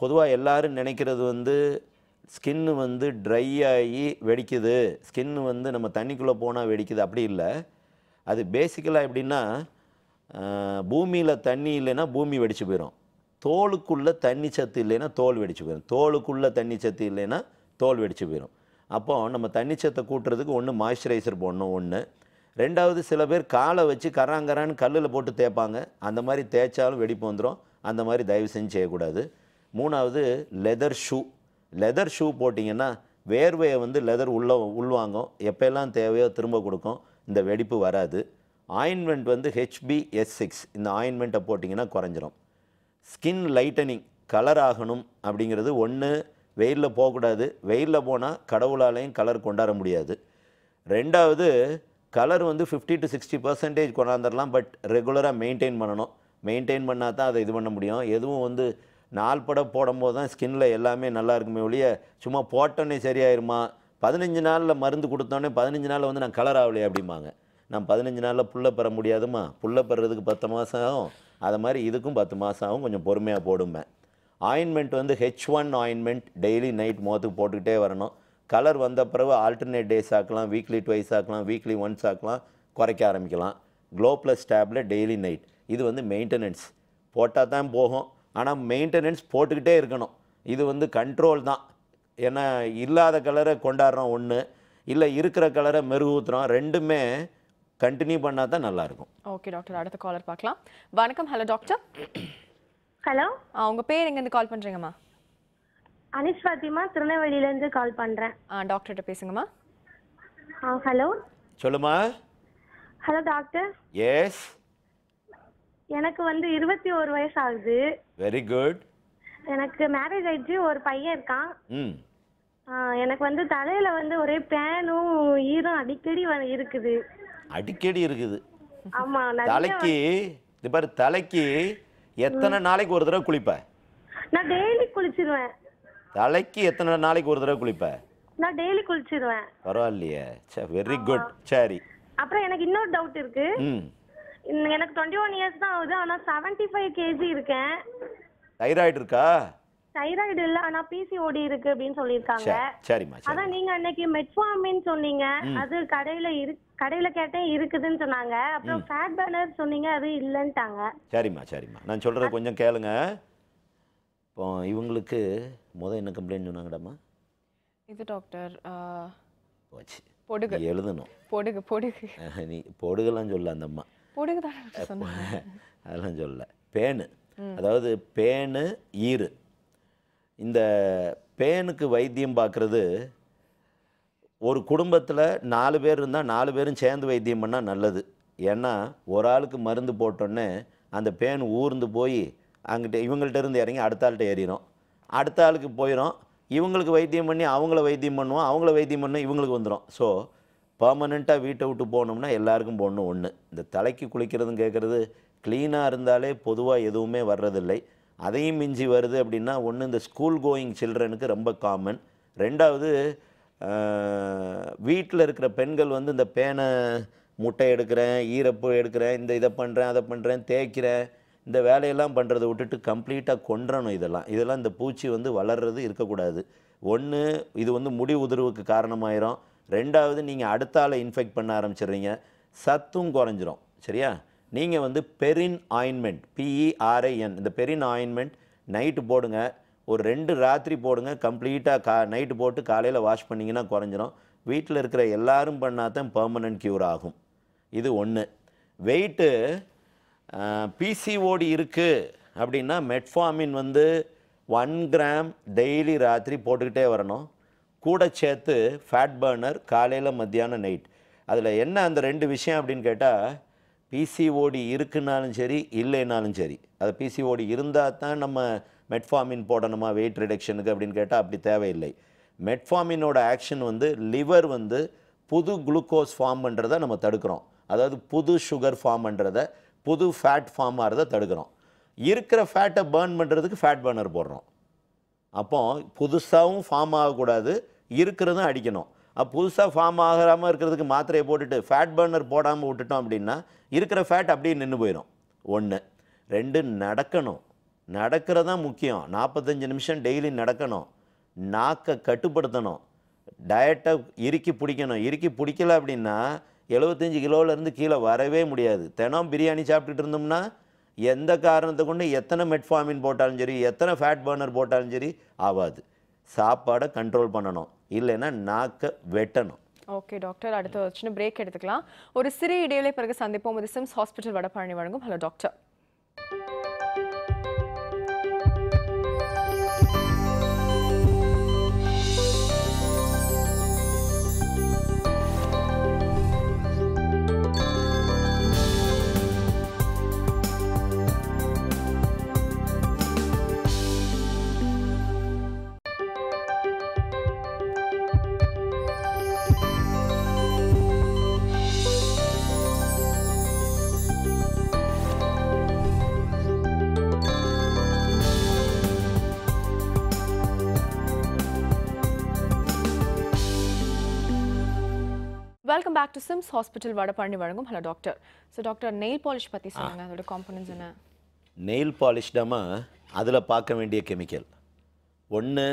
பொதுவாக எல்லோரும் நினைக்கிறது வந்து ஸ்கின்னு வந்து ட்ரை ஆகி வெடிக்குது ஸ்கின்னு வந்து நம்ம தண்ணிக்குள்ளே போனால் வெடிக்குது அப்படி இல்லை அது பேசிக்கலாக எப்படின்னா பூமியில் தண்ணி இல்லைன்னா பூமி வெடிச்சு போயிடும் தோலுக்குள்ளே தண்ணி சத்து இல்லைன்னா தோல் வெடிச்சு போயிடும் தோலுக்குள்ளே தண்ணி சத்து இல்லைன்னா தோல் வெடிச்சு போயிடும் அப்போது நம்ம தண்ணி சத்தை கூட்டுறதுக்கு ஒன்று மாய்ஸ்சரைசர் போடணும் ஒன்று ரெண்டாவது சில பேர் காலை வச்சு கராங்கரான்னு கல்லில் போட்டு தேய்ப்பாங்க அந்த மாதிரி தேய்ச்சாலும் வெடிப்பு வந்துடும் அந்த மாதிரி தயவு செஞ்சு செய்யக்கூடாது மூணாவது லெதர் ஷூ லெதர் ஷூ போட்டிங்கன்னா வேர்வையை வந்து லெதர் உள்ள உள்வாங்கும் எப்போல்லாம் தேவையோ திரும்ப கொடுக்கும் இந்த வெடிப்பு வராது ஆயின்மெண்ட் வந்து ஹெச்பி எஸ் சிக்ஸ் இந்த ஆயின்மெண்ட்டை போட்டிங்கன்னா குறைஞ்சிரும் ஸ்கின் லைட்டனிங் கலர் ஆகணும் அப்படிங்கிறது ஒன்று வெயிலில் போகக்கூடாது வெயிலில் போனால் கடவுளாலையும் கலர் கொண்டாட முடியாது ரெண்டாவது கலர் வந்து ஃபிஃப்டி டு சிக்ஸ்டி பர்சன்டேஜ் கொண்டாந்துடலாம் பட் ரெகுலராக மெயின்டைன் பண்ணணும் மெயின்டைன் பண்ணால் தான் அதை இது பண்ண முடியும் எதுவும் வந்து நாள் படம் போடும்போது தான் ஸ்கின்னில் எல்லாமே நல்லா இருக்குமே ஒழிய சும்மா போட்டோன்னே சரியாயிருமா பதினஞ்சு நாளில் மருந்து கொடுத்தோன்னே பதினஞ்சு நாளில் வந்து நான் கலர் ஆகலையே அப்படிம்பாங்க நான் பதினஞ்சு நாளில் புள்ள பெற முடியாதுமா புள்ள பெறதுக்கு பத்து மாதம் ஆகும் அதை மாதிரி இதுக்கும் பத்து மாதம் ஆகும் கொஞ்சம் பொறுமையாக போடும்பேன் ஆயின்மெண்ட் வந்து H one ointment daily night முகத்துக்கு போட்டுக்கிட்டே வரணும் கலர் வந்த பிறகு ஆல்டர்னேட் டேஸ் ஆக்கலாம் வீக்லி டுவைஸ் ஆக்கலாம் வீக்லி ஒன்ஸ் ஆக்கலாம் குறைக்க ஆரம்பிக்கலாம் glow plus tablet daily night இது வந்து மெயின்டெனன்ஸ் போட்டால் தான் போகும் ஆனால் மெயின்டெனன்ஸ் போட்டுக்கிட்டே இருக்கணும் இது வந்து கண்ட்ரோல் தான் ஏன்னா இல்லாத கலரை கொண்டாடுறோம் ஒன்று இல்லை இருக்கிற கலரை மெருகூத்துறோம் ரெண்டுமே கண்டினியூ பண்ணால் தான் நல்லாயிருக்கும் ஓகே டாக்டர் அடுத்த காலர் பார்க்கலாம் வணக்கம் ஹலோ டாக்டர் ஹலோ உங்கள் பேர் எங்கேருந்து கால் பண்ணுறீங்கம்மா அனிஷ் பாத்திமா இருந்து கால் பண்ணுறேன் டாக்டர்கிட்ட ஆ ஹலோ சொல்லுமா ஹலோ டாக்டர் எஸ் எனக்கு வந்து இருபத்தி ஒரு வயசு ஆகுது வெரி குட் எனக்கு மேரேஜ் ஆயிடுச்சு ஒரு பையன் இருக்கான் ம் எனக்கு வந்து தலையில வந்து ஒரே பேனும் ஈரம் அடிக்கடி இருக்குது அடிக்கடி இருக்குது ஆமா நிறைய தலைக்கு இது பாரு தலைக்கு எத்தனை நாளைக்கு ஒரு தடவை குளிப்ப நான் டெய்லி குளிச்சிருவேன் தலைக்கு எத்தனை நாளைக்கு ஒரு தடவை குளிப்ப நான் டெய்லி குளிச்சிருவேன் பரவாயில்லையே சரி வெரி குட் சரி அப்புறம் எனக்கு இன்னொரு டவுட் இருக்கு எனக்கு டுவெண்ட்டி ஒன் இயர்ஸ் தான் ஆகுது ஆனால் செவன்ட்டி ஃபைவ் கேஜி இருக்கேன் தைராய்டு இருக்கா தைராய்டு இல்ல ஆனா பிசிஓடி இருக்கு அப்படின்னு சொல்லிருக்காங்க சரிம்மா அதான் நீங்க அன்னைக்கு மெட்ஃபார்மின் சொன்னீங்க அது கடையில இரு கடையில கேட்டேன் இருக்குதுன்னு சொன்னாங்க அப்புறம் ஃபேட் பேனர் சொன்னீங்க அது இல்லைன்ட்டாங்க சரிம்மா சரிம்மா நான் சொல்றது கொஞ்சம் கேளுங்க இப்போ இவங்களுக்கு முதல் என்ன கம்ப்ளைண்ட் சொன்னாங்கடாமா இது டாக்டர் போச்சு பொடுகு எழுதணும் பொடுகு பொடுகு நீ பொடுகுலாம் சொல்ல அந்த அம்மா பொடுகு தான் அதெல்லாம் சொல்ல பேனு அதாவது பேனு ஈறு இந்த பேனுக்கு வைத்தியம் பார்க்குறது ஒரு குடும்பத்தில் நாலு பேர் இருந்தால் நாலு பேரும் சேர்ந்து வைத்தியம் பண்ணால் நல்லது ஏன்னா ஒரு ஆளுக்கு மருந்து போட்டோன்னே அந்த பேன் ஊர்ந்து போய் அங்கிட்ட இவங்கள்ட்ட இருந்து இறங்கி அடுத்த ஆள்கிட்ட ஏறிடும் அடுத்த ஆளுக்கு போயிடும் இவங்களுக்கு வைத்தியம் பண்ணி அவங்கள வைத்தியம் பண்ணுவோம் அவங்கள வைத்தியம் பண்ண இவங்களுக்கு வந்துடும் ஸோ பர்மனெண்ட்டாக வீட்டை விட்டு போனோம்னா எல்லாருக்கும் போடணும் ஒன்று இந்த தலைக்கு குளிக்கிறதுன்னு கேட்குறது க்ளீனாக இருந்தாலே பொதுவாக எதுவுமே வர்றதில்லை அதையும் மிஞ்சி வருது அப்படின்னா ஒன்று இந்த ஸ்கூல் கோயிங் சில்ட்ரனுக்கு ரொம்ப காமன் ரெண்டாவது வீட்டில் இருக்கிற பெண்கள் வந்து இந்த பேனை முட்டை எடுக்கிறேன் ஈரப்பு எடுக்கிறேன் இந்த இதை பண்ணுறேன் அதை பண்ணுறேன் தேய்க்கிறேன் இந்த வேலையெல்லாம் பண்ணுறதை விட்டுட்டு கம்ப்ளீட்டாக கொன்றணும் இதெல்லாம் இதெல்லாம் இந்த பூச்சி வந்து வளர்றது இருக்கக்கூடாது ஒன்று இது வந்து முடி உதிர்வுக்கு காரணமாயிரும் ரெண்டாவது நீங்கள் அடுத்த ஆளை இன்ஃபெக்ட் பண்ண ஆரம்பிச்சிடுறீங்க சத்தும் குறைஞ்சிரும் சரியா நீங்கள் வந்து பெரின் ஆயின்மெண்ட் பிஇஆர்ஐஎன் e இந்த பெரின் ஆயின்மெண்ட் நைட்டு போடுங்க ஒரு ரெண்டு ராத்திரி போடுங்க கம்ப்ளீட்டாக கா நைட்டு போட்டு காலையில் வாஷ் பண்ணிங்கன்னா குறைஞ்சிரும் வீட்டில் இருக்கிற எல்லாரும் பண்ணால் தான் க்யூர் ஆகும் இது ஒன்று வெயிட்டு பிசிஓடி இருக்குது அப்படின்னா மெட்ஃபார்மின் வந்து ஒன் கிராம் டெய்லி ராத்திரி போட்டுக்கிட்டே வரணும் கூட சேர்த்து ஃபேட் பர்னர் காலையில் மத்தியானம் நைட் அதில் என்ன அந்த ரெண்டு விஷயம் அப்படின்னு கேட்டால் பிசிஓடி இருக்குனாலும் சரி இல்லைனாலும் சரி அது பிசிஓடி இருந்தால் தான் நம்ம மெட்ஃபார்மின் போடணுமா வெயிட் ரிடக்ஷனுக்கு அப்படின்னு கேட்டால் அப்படி தேவையில்லை மெட்ஃபார்மினோட ஆக்ஷன் வந்து லிவர் வந்து புது குளுக்கோஸ் ஃபார்ம் பண்ணுறதை நம்ம தடுக்கிறோம் அதாவது புது சுகர் ஃபார்ம் பண்ணுறதை புது ஃபேட் ஃபார்ம் ஆகிறதை தடுக்கிறோம் இருக்கிற ஃபேட்டை பேர்ன் பண்ணுறதுக்கு ஃபேட் பர்னர் போடுறோம் அப்போ புதுசாகவும் ஃபார்ம் ஆகக்கூடாது இருக்கிறதும் அடிக்கணும் அப்போ புதுசாக ஃபார்ம் ஆகாமல் இருக்கிறதுக்கு மாத்திரையை போட்டுட்டு ஃபேட் பர்னர் போடாமல் விட்டுட்டோம் அப்படின்னா இருக்கிற ஃபேட் அப்படியே நின்று போயிடும் ஒன்று ரெண்டு நடக்கணும் நடக்கிறது தான் முக்கியம் நாற்பத்தஞ்சு நிமிஷம் டெய்லி நடக்கணும் நாக்கை கட்டுப்படுத்தணும் டயட்டை இறுக்கி பிடிக்கணும் இறுக்கி பிடிக்கல அப்படின்னா எழுபத்தஞ்சி கிலோவிலேருந்து கீழே வரவே முடியாது தினம் பிரியாணி சாப்பிட்டுட்டு இருந்தோம்னா எந்த காரணத்தை கொண்டு எத்தனை மெட்ஃபார்மின் போட்டாலும் சரி எத்தனை ஃபேட் பர்னர் போட்டாலும் சரி ஆகாது சாப்பாடை கண்ட்ரோல் பண்ணணும் இல்லைன்னா நாக்கை வெட்டணும் ஓகே டாக்டர் அடுத்த சின்ன பிரேக் எடுத்துக்கலாம் ஒரு சிறு இடையிலே பிறகு சந்திப்போம் சிம்ஸ் ஹாஸ்பிட்டல் வடபழனி வழங்கும் hello doctor welcome back to SIMS hospital Vadapalani வழங்கும் hello doctor so doctor nail polish பற்றி சொல்லுங்கள் அதோட காம்பனன்ஸ் என்ன நெயில் பாலிஷ்டாமா அதில் பார்க்க வேண்டிய கெமிக்கல் ஒன்று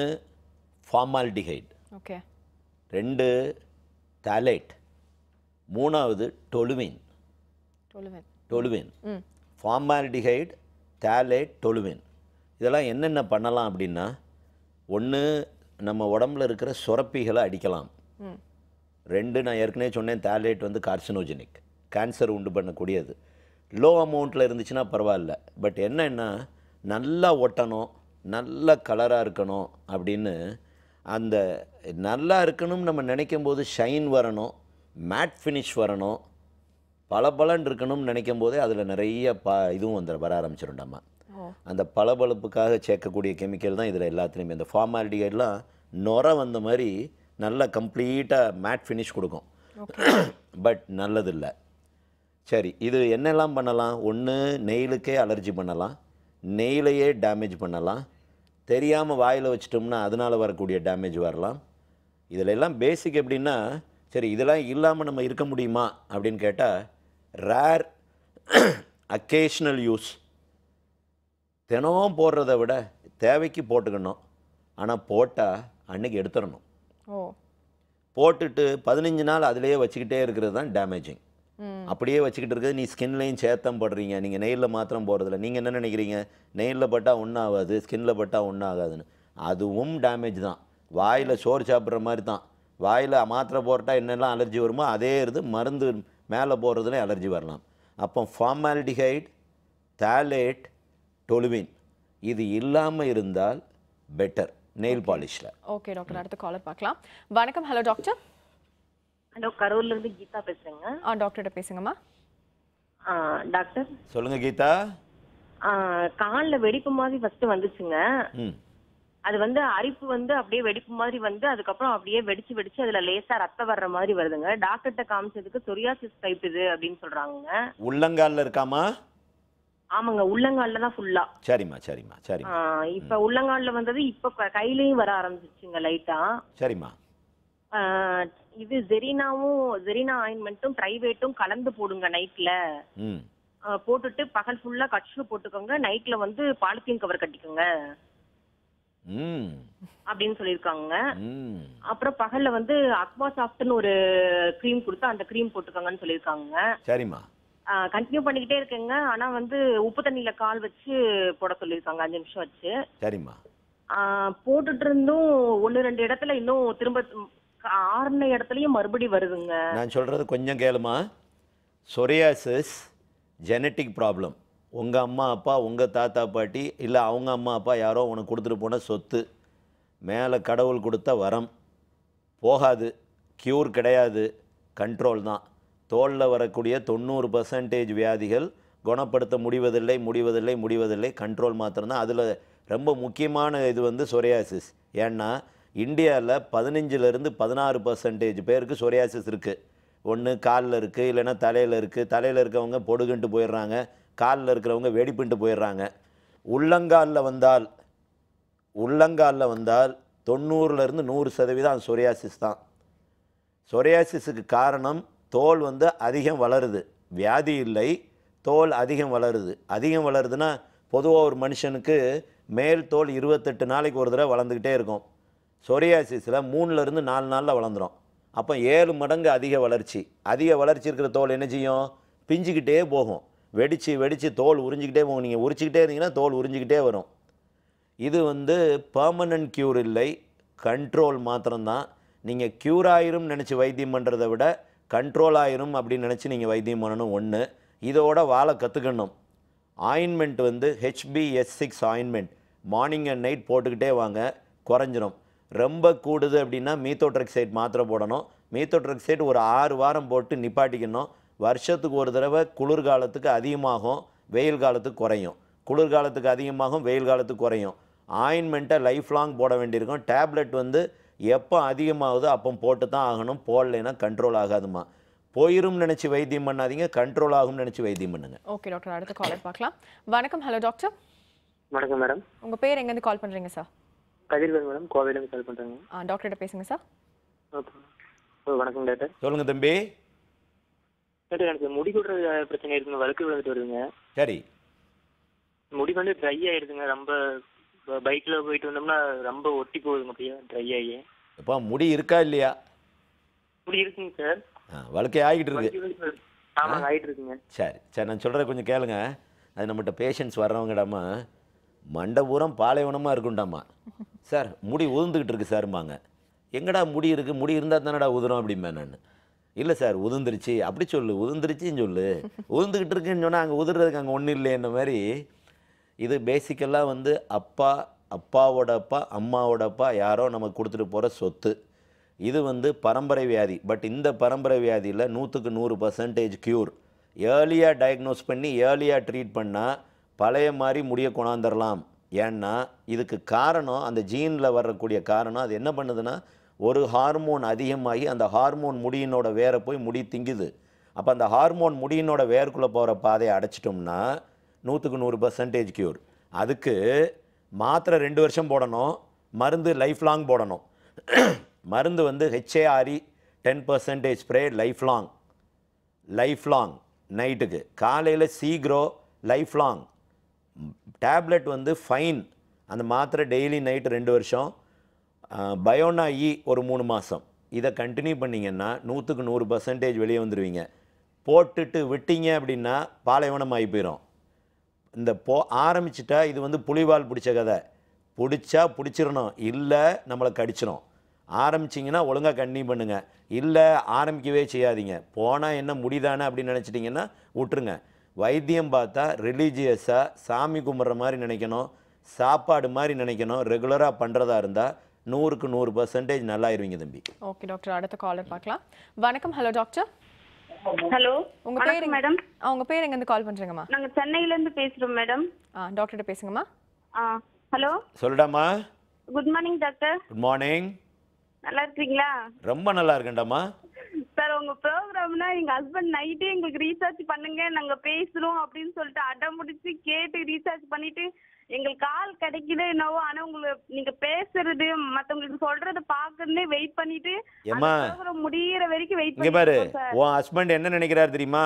ஃபார்மால்டிஹைட் ஓகே ரெண்டு தேலைட் மூணாவது toluene toluene toluene formaldehyde phthalate toluene இதெல்லாம் என்னென்ன பண்ணலாம் அப்படின்னா ஒன்று நம்ம உடம்புல இருக்கிற சுரப்பிகளை அடிக்கலாம் ரெண்டு நான் ஏற்கனவே சொன்னேன் தேலேட் வந்து கார்சினோஜெனிக் கேன்சர் உண்டு பண்ணக்கூடியது லோ அமௌண்ட்டில் இருந்துச்சுன்னா பரவாயில்ல பட் என்னென்னா நல்லா ஒட்டணும் நல்ல கலராக இருக்கணும் அப்படின்னு அந்த நல்லா இருக்கணும்னு நம்ம நினைக்கும் போது ஷைன் வரணும் மேட் ஃபினிஷ் வரணும் பளபளன்னு இருக்கணும்னு நினைக்கும் போதே அதில் நிறைய பா இதுவும் வந்து வர ஆரம்பிச்சிடும் நம்ம அந்த பளபளப்புக்காக சேர்க்கக்கூடிய கெமிக்கல் தான் இதில் எல்லாத்துலேயுமே இந்த ஃபார்மாலிட்டிகெல்லாம் நொற வந்த மாதிரி நல்ல கம்ப்ளீட்டாக மேட் ஃபினிஷ் கொடுக்கும் பட் நல்லதில்லை சரி இது என்னெல்லாம் பண்ணலாம் ஒன்று நெயிலுக்கே அலர்ஜி பண்ணலாம் நெயிலையே டேமேஜ் பண்ணலாம் தெரியாமல் வாயில் வச்சிட்டோம்னா அதனால் வரக்கூடிய டேமேஜ் வரலாம் இதில் எல்லாம் பேசிக் எப்படின்னா சரி இதெல்லாம் இல்லாமல் நம்ம இருக்க முடியுமா அப்படின்னு கேட்டால் ரேர் அக்கேஷ்னல் யூஸ் தினம் போடுறத விட தேவைக்கு போட்டுக்கணும் ஆனால் போட்டால் அன்றைக்கி எடுத்துடணும் போட்டுட்டு பதினஞ்சு நாள் அதிலேயே வச்சுக்கிட்டே இருக்கிறது தான் டேமேஜிங் அப்படியே வச்சுக்கிட்டு இருக்குது நீ ஸ்கின்லையும் சேத்தம் படுறீங்க நீங்கள் நெயிலில் மாத்திரம் போடுறதில்ல நீங்கள் என்ன நினைக்கிறீங்க நெயிலில் பட்டால் ஒன்றும் ஆகாது ஸ்கின்ல பட்டால் ஒன்றும் ஆகாதுன்னு அதுவும் டேமேஜ் தான் வாயில் சோறு சாப்பிட்ற மாதிரி தான் வாயில் மாத்திரை போட்டால் என்னெல்லாம் அலர்ஜி வருமோ அதே இருந்து மருந்து மேலே போடுறதுல அலர்ஜி வரலாம் அப்போ ஃபார்மாலிடிஹைட் தேலேட் டொலுவின் இது இல்லாமல் இருந்தால் பெட்டர் நெயில் பாலிஷ்ல ஓகே டாக்டர் அடுத்த காலர் பார்க்கலாம் வணக்கம் ஹலோ டாக்டர் ஹலோ கரூர்லேருந்து கீதா பேசுகிறேங்க ஆ டாக்டர்கிட்ட பேசுங்கம்மா டாக்டர் சொல்லுங்க கீதா காலில் வெடிப்பு மாதிரி ஃபர்ஸ்ட் வந்துச்சுங்க அது வந்து அரிப்பு வந்து அப்படியே வெடிப்பு மாதிரி வந்து அதுக்கப்புறம் அப்படியே வெடிச்சு வெடிச்சு அதுல லேசா ரத்தம் வர்ற மாதிரி வருதுங்க டாக்டர்கிட்ட காமிச்சதுக்கு சொரியாசிஸ் டைப் இது அப்படின்னு சொல்றாங்க உள்ளங்கால்ல இருக்காமா ஆமாங்க உள்ளங்கால்ல தான் ஃபுல்லா சரிம்மா சரிம்மா சரி இப்ப உள்ளங்கால்ல வந்தது இப்ப கையிலயும் வர ஆரம்பிச்சிச்சுங்க லைட்டா சரிம்மா இது ஜெரினாவும் ஜெரினா ஆயின்மெண்ட்டும் பிரைவேட்டும் கலந்து போடுங்க நைட்ல போட்டுட்டு பகல் ஃபுல்லா கட்சு போட்டுக்கோங்க நைட்ல வந்து பாலித்தீன் கவர் கட்டிக்கோங்க அப்படின்னு சொல்லிருக்காங்க அப்புறம் பகல்ல வந்து அக்வா சாஃப்ட்னு ஒரு கிரீம் கொடுத்து அந்த கிரீம் போட்டுக்கோங்கன்னு சொல்லிருக்காங்க சரிம்மா கண்டினியூ பண்ணிக்கிட்டே இருக்கேங்க ஆனா வந்து உப்பு தண்ணியில கால் வச்சு போட சொல்லியிருக்காங்க அஞ்சு நிமிஷம் வச்சு சரிம்மா போட்டுட்டு இருந்தும் ஒன்னு ரெண்டு இடத்துல இன்னும் திரும்ப ஆறுன இடத்துலயும் மறுபடி வருதுங்க நான் சொல்றது கொஞ்சம் கேளுமா சொரியாசிஸ் ஜெனட்டிக் ப்ராப்ளம் உங்கள் அம்மா அப்பா உங்கள் தாத்தா பாட்டி இல்லை அவங்க அம்மா அப்பா யாரோ உனக்கு கொடுத்துட்டு போன சொத்து மேலே கடவுள் கொடுத்த வரம் போகாது க்யூர் கிடையாது கண்ட்ரோல் தான் தோலில் வரக்கூடிய தொண்ணூறு பர்சன்டேஜ் வியாதிகள் குணப்படுத்த முடிவதில்லை முடிவதில்லை முடிவதில்லை கண்ட்ரோல் மாத்திரம்தான் அதில் ரொம்ப முக்கியமான இது வந்து சொரியாசிஸ் ஏன்னா இந்தியாவில் பதினஞ்சிலேருந்து பதினாறு பர்சன்டேஜ் பேருக்கு சொரியாசிஸ் இருக்குது ஒன்று காலில் இருக்குது இல்லைன்னா தலையில் இருக்குது தலையில் இருக்கிறவங்க பொடுகுன்ட்டு போயிடுறாங்க காலில் இருக்கிறவங்க வெடிப்புன்ட்டு போயிடுறாங்க உள்ளங்காலில் வந்தால் உள்ளங்காலில் வந்தால் தொண்ணூறுலேருந்து நூறு சதவீதம் சொரியாசிஸ் தான் சொரியாசிஸுக்கு காரணம் தோல் வந்து அதிகம் வளருது வியாதி இல்லை தோல் அதிகம் வளருது அதிகம் வளருதுன்னா பொதுவாக ஒரு மனுஷனுக்கு மேல் தோல் இருபத்தெட்டு நாளைக்கு ஒரு தடவை வளர்ந்துக்கிட்டே இருக்கும் சொரியாசிஸில் மூணுலேருந்து நாலு நாளில் வளர்ந்துடும் அப்போ ஏழு மடங்கு அதிக வளர்ச்சி அதிக வளர்ச்சி இருக்கிற தோல் என்ன செய்யும் பிஞ்சுக்கிட்டே போகும் வெடித்து வெடித்து தோல் உறிஞ்சிக்கிட்டே போகும் நீங்கள் உரிச்சிக்கிட்டே இருந்தீங்கன்னா தோல் உறிஞ்சிக்கிட்டே வரும் இது வந்து பர்மனன்ட் க்யூர் இல்லை கண்ட்ரோல் மாத்திரம்தான் நீங்கள் க்யூர் ஆயிரும் நினச்சி வைத்தியம் பண்ணுறதை விட கண்ட்ரோல் ஆயிரும் அப்படின்னு நினச்சி நீங்கள் வைத்தியம் பண்ணணும் ஒன்று இதோட வாழை கற்றுக்கணும் ஆயின்மெண்ட் வந்து HBS six ointment morning and night போட்டுக்கிட்டே வாங்க குறைஞ்சிரும் ரொம்ப கூடுது அப்படின்னா மீத்தோட்ரக்சைட் மாத்திரை போடணும் மீத்தோட்ரக்சைட் ஒரு ஆறு வாரம் போட்டு நிப்பாட்டிக்கணும் வருஷத்துக்கு ஒரு தடவை குளிர்காலத்துக்கு அதிகமாகும் வெயில் காலத்துக்கு குறையும் குளிர்காலத்துக்கு அதிகமாகும் வெயில் காலத்துக்கு குறையும் ஆயின்மெண்ட்டை லைஃப் லாங் போட வேண்டியிருக்கும் டேப்லெட் வந்து எப்போ அதிகமாகுதோ அப்போ போட்டு தான் ஆகணும் போடலைன்னா கண்ட்ரோல் ஆகாதுமா போயிரும் நினச்சி வைத்தியம் பண்ணாதீங்க கண்ட்ரோல் ஆகும் நினச்சி வைத்தியம் பண்ணுங்க ஓகே டாக்டர் அடுத்த காலர் பார்க்கலாம் வணக்கம் ஹலோ டாக்டர் வணக்கம் மேடம் உங்கள் பேர் எங்கேருந்து கால் பண்ணுறீங்க சார் கதிர்வேல் மேடம் கோவிலேருந்து கால் பண்ணுறேங்க ஆ டாக்டர்கிட்ட பேசுங்க சார் ஓகே oh, வணக்கம் டாக்டர் சொல்லுங்கள் தம்பி டாக்டர் எனக்கு முடி கொடுற பிரச்சனை இருக்குங்க வழுக்கு விழுந்துட்டு வருதுங்க சரி முடி வந்து ட்ரை ஆயிடுதுங்க ரொம்ப பைக்ல போயிட்டு வந்தோம்னா ரொம்ப ஒட்டி போகுதுங்க அப்படியே ட்ரை ஆகி இப்போ முடி இருக்கா இல்லையா முடி இருக்குங்க சார் வழக்கை ஆகிட்டு இருக்கு ஆமா ஆகிட்டு இருக்குங்க சரி சரி நான் சொல்கிறத கொஞ்சம் கேளுங்க அது நம்மகிட்ட பேஷன்ஸ் வர்றவங்கடாமா மண்டபூரம் பாலைவனமாக இருக்கும்டாமா சார் முடி உதிர்ந்துக்கிட்டு இருக்கு சார்ம்பாங்க எங்கடா முடி இருக்குது முடி இருந்தால் தானடா உதிரும் அப்படிம்பே நான் இல்லை சார் உதுந்துருச்சு அப்படி சொல்லு உதிர்ந்துருச்சின்னு சொல்லு உதிர்ந்துக்கிட்டு இருக்குன்னு சொன்னால் அங்கே உதிர்றதுக்கு அங்கே ஒன்றும் இல்லைன்ற மாதிரி இது பேசிக்கலாக வந்து அப்பா அப்பாவோட அப்பா அம்மாவோட அப்பா யாரோ நமக்கு கொடுத்துட்டு போகிற சொத்து இது வந்து பரம்பரை வியாதி பட் இந்த பரம்பரை வியாதியில் நூற்றுக்கு நூறு பர்சன்டேஜ் க்யூர் ஏர்லியாக டயக்னோஸ் பண்ணி ஏர்லியாக ட்ரீட் பண்ணால் பழைய மாதிரி முடிய கொண்டாந்துடலாம் ஏன்னா இதுக்கு காரணம் அந்த ஜீனில் வரக்கூடிய காரணம் அது என்ன பண்ணுதுன்னா ஒரு ஹார்மோன் அதிகமாகி அந்த ஹார்மோன் முடியினோட வேரை போய் முடி திங்குது அப்போ அந்த ஹார்மோன் முடியினோட வேர்க்குள்ளே போகிற பாதையை அடைச்சிட்டோம்னா நூற்றுக்கு நூறு பர்சன்டேஜ் க்யூர் அதுக்கு மாத்திரை ரெண்டு வருஷம் போடணும் மருந்து லைஃப் லாங் போடணும் மருந்து வந்து HARE ten percentage spray life long life long நைட்டுக்கு காலையில் சீக்ரோ லைஃப் லாங் டேப்லெட் வந்து ஃபைன் அந்த மாத்திரை டெய்லி நைட்டு ரெண்டு வருஷம் பயோனா இ e ஒரு மூணு மாதம் இதை கண்டினியூ பண்ணிங்கன்னா நூற்றுக்கு நூறு பர்சன்டேஜ் வெளியே வந்துடுவீங்க போட்டுட்டு விட்டீங்க அப்படின்னா பாலைவனம் ஆகி போயிடும் இந்த போ ஆரம்பிச்சிட்டா இது வந்து புலிவால் பிடிச்ச கதை பிடிச்சா பிடிச்சிடணும் இல்லை நம்மளை கடிச்சிடும் ஆரம்பிச்சிங்கன்னா ஒழுங்காக கண்டினியூ பண்ணுங்கள் இல்லை ஆரம்பிக்கவே செய்யாதீங்க போனால் என்ன முடிதானே அப்படின்னு நினச்சிட்டிங்கன்னா விட்டுருங்க வைத்தியம் பார்த்தா ரிலீஜியஸாக சாமி கும்பிட்ற மாதிரி நினைக்கணும் சாப்பாடு மாதிரி நினைக்கணும் ரெகுலராக பண்ணுறதா இருந்தால் நூறுக்கு நூறு பர்சன்டேஜ் நல்லாயிருவீங்க தம்பி ஓகே டாக்டர் அடுத்த காலர் பார்க்கலாம் வணக்கம் ஹலோ டாக்டர் ஹலோ உங்க பேர் மேடம் உங்க பேர் எங்க இருந்து கால் பண்றீங்கம்மா நாங்க சென்னையில இருந்து பேசுறோம் மேடம் டாக்டர் கிட்ட பேசுங்கம்மா ஹலோ சொல்லுடாமா good morning doctor good morning நல்லா இருக்கீங்களா ரொம்ப நல்லா இருக்கேன்டாமா சார் உங்க ப்ரோக்ராம்னா எங்க ஹஸ்பண்ட் நைட்டே எங்களுக்கு ரீசார்ஜ் பண்ணுங்க நாங்க பேசுறோம் அப்படின்னு சொல்லிட்டு அடம் முடிச்சு கேட்டு ரீசார்ஜ் பண்ணிட்டு எங்களுக்கு கால் கிடைக்குது என்னவோ ஆனா உங்களுக்கு நீங்க பேசுறது மத்தவங்களுக்கு சொல்றது பாக்குறதுனே வெயிட் பண்ணிட்டு ஏமா முடியற வரைக்கும் வெயிட் இங்க பாரு உன் ஹஸ்பண்ட் என்ன நினைக்கிறாரு தெரியுமா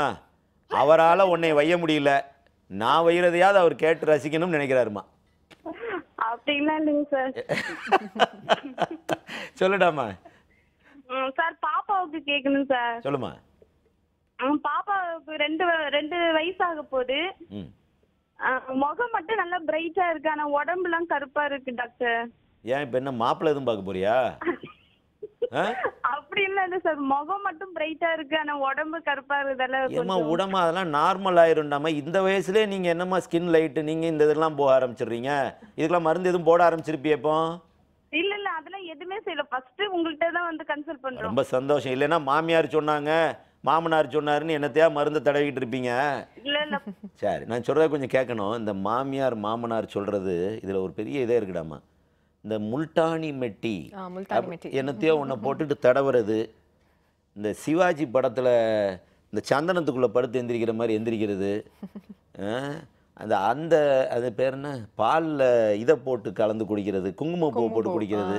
அவரால உன்னை வைய முடியல நான் வைகிறதையாவது அவர் கேட்டு ரசிக்கணும்னு நினைக்கிறாருமா அப்படிலாம் இல்லைங்க சார் சொல்லடாமா சார் பாப்பாவுக்கு கேட்கணும் சார் சொல்லுமா பாப்பாவுக்கு ரெண்டு ரெண்டு வயசாக போகுது முகம் மட்டும் நல்லா பிரைட்டா இருக்கு ஆனா உடம்புலாம் கருப்பா இருக்கு டாக்டர் ஏன் இப்ப என்ன மாப்பிள்ள எதுவும் பார்க்க போறியா அப்படி இல்ல இல்ல சார் முகம் மட்டும் பிரைட்டா இருக்கு ஆனா உடம்பு கருப்பா இருக்குதால ஏமா உடம்பு அதெல்லாம் நார்மல் ஆயிரும்டாம இந்த வயசுலயே நீங்க என்னமா ஸ்கின் லைட் நீங்க இந்த இதெல்லாம் போக ஆரம்பிச்சிடுறீங்க இதுக்கெல்லாம் மருந்து எதுவும் போட ஆரம்பிச்சிருப்பிய இப்போ இல்ல இல்ல அதெல்லாம் எதுவுமே செய்யல ஃபர்ஸ்ட் உங்கள்கிட்ட தான் வந்து கன்சல்ட் பண்றோம் ரொம்ப சந்தோஷம் இல்லைன்னா மாமியார் சொன்னாங்க மாமனார் சொன்னாருன்னு என்னத்தையா மருந்து தடவிக்கிட்டு இருப்பீங்க சரி நான் சொல்கிறத கொஞ்சம் கேட்கணும் இந்த மாமியார் மாமனார் சொல்கிறது இதில் ஒரு பெரிய இதே இருக்குடாமா இந்த முல்டானி மெட்டி என்னத்தையோ ஒன்றை போட்டுட்டு தடவுறது இந்த சிவாஜி படத்தில் இந்த சந்தனத்துக்குள்ளே படுத்து எந்திரிக்கிற மாதிரி எந்திரிக்கிறது அந்த அந்த அது பேர் என்ன பாலில் இதை போட்டு கலந்து குடிக்கிறது குங்குமப்பூ போட்டு குடிக்கிறது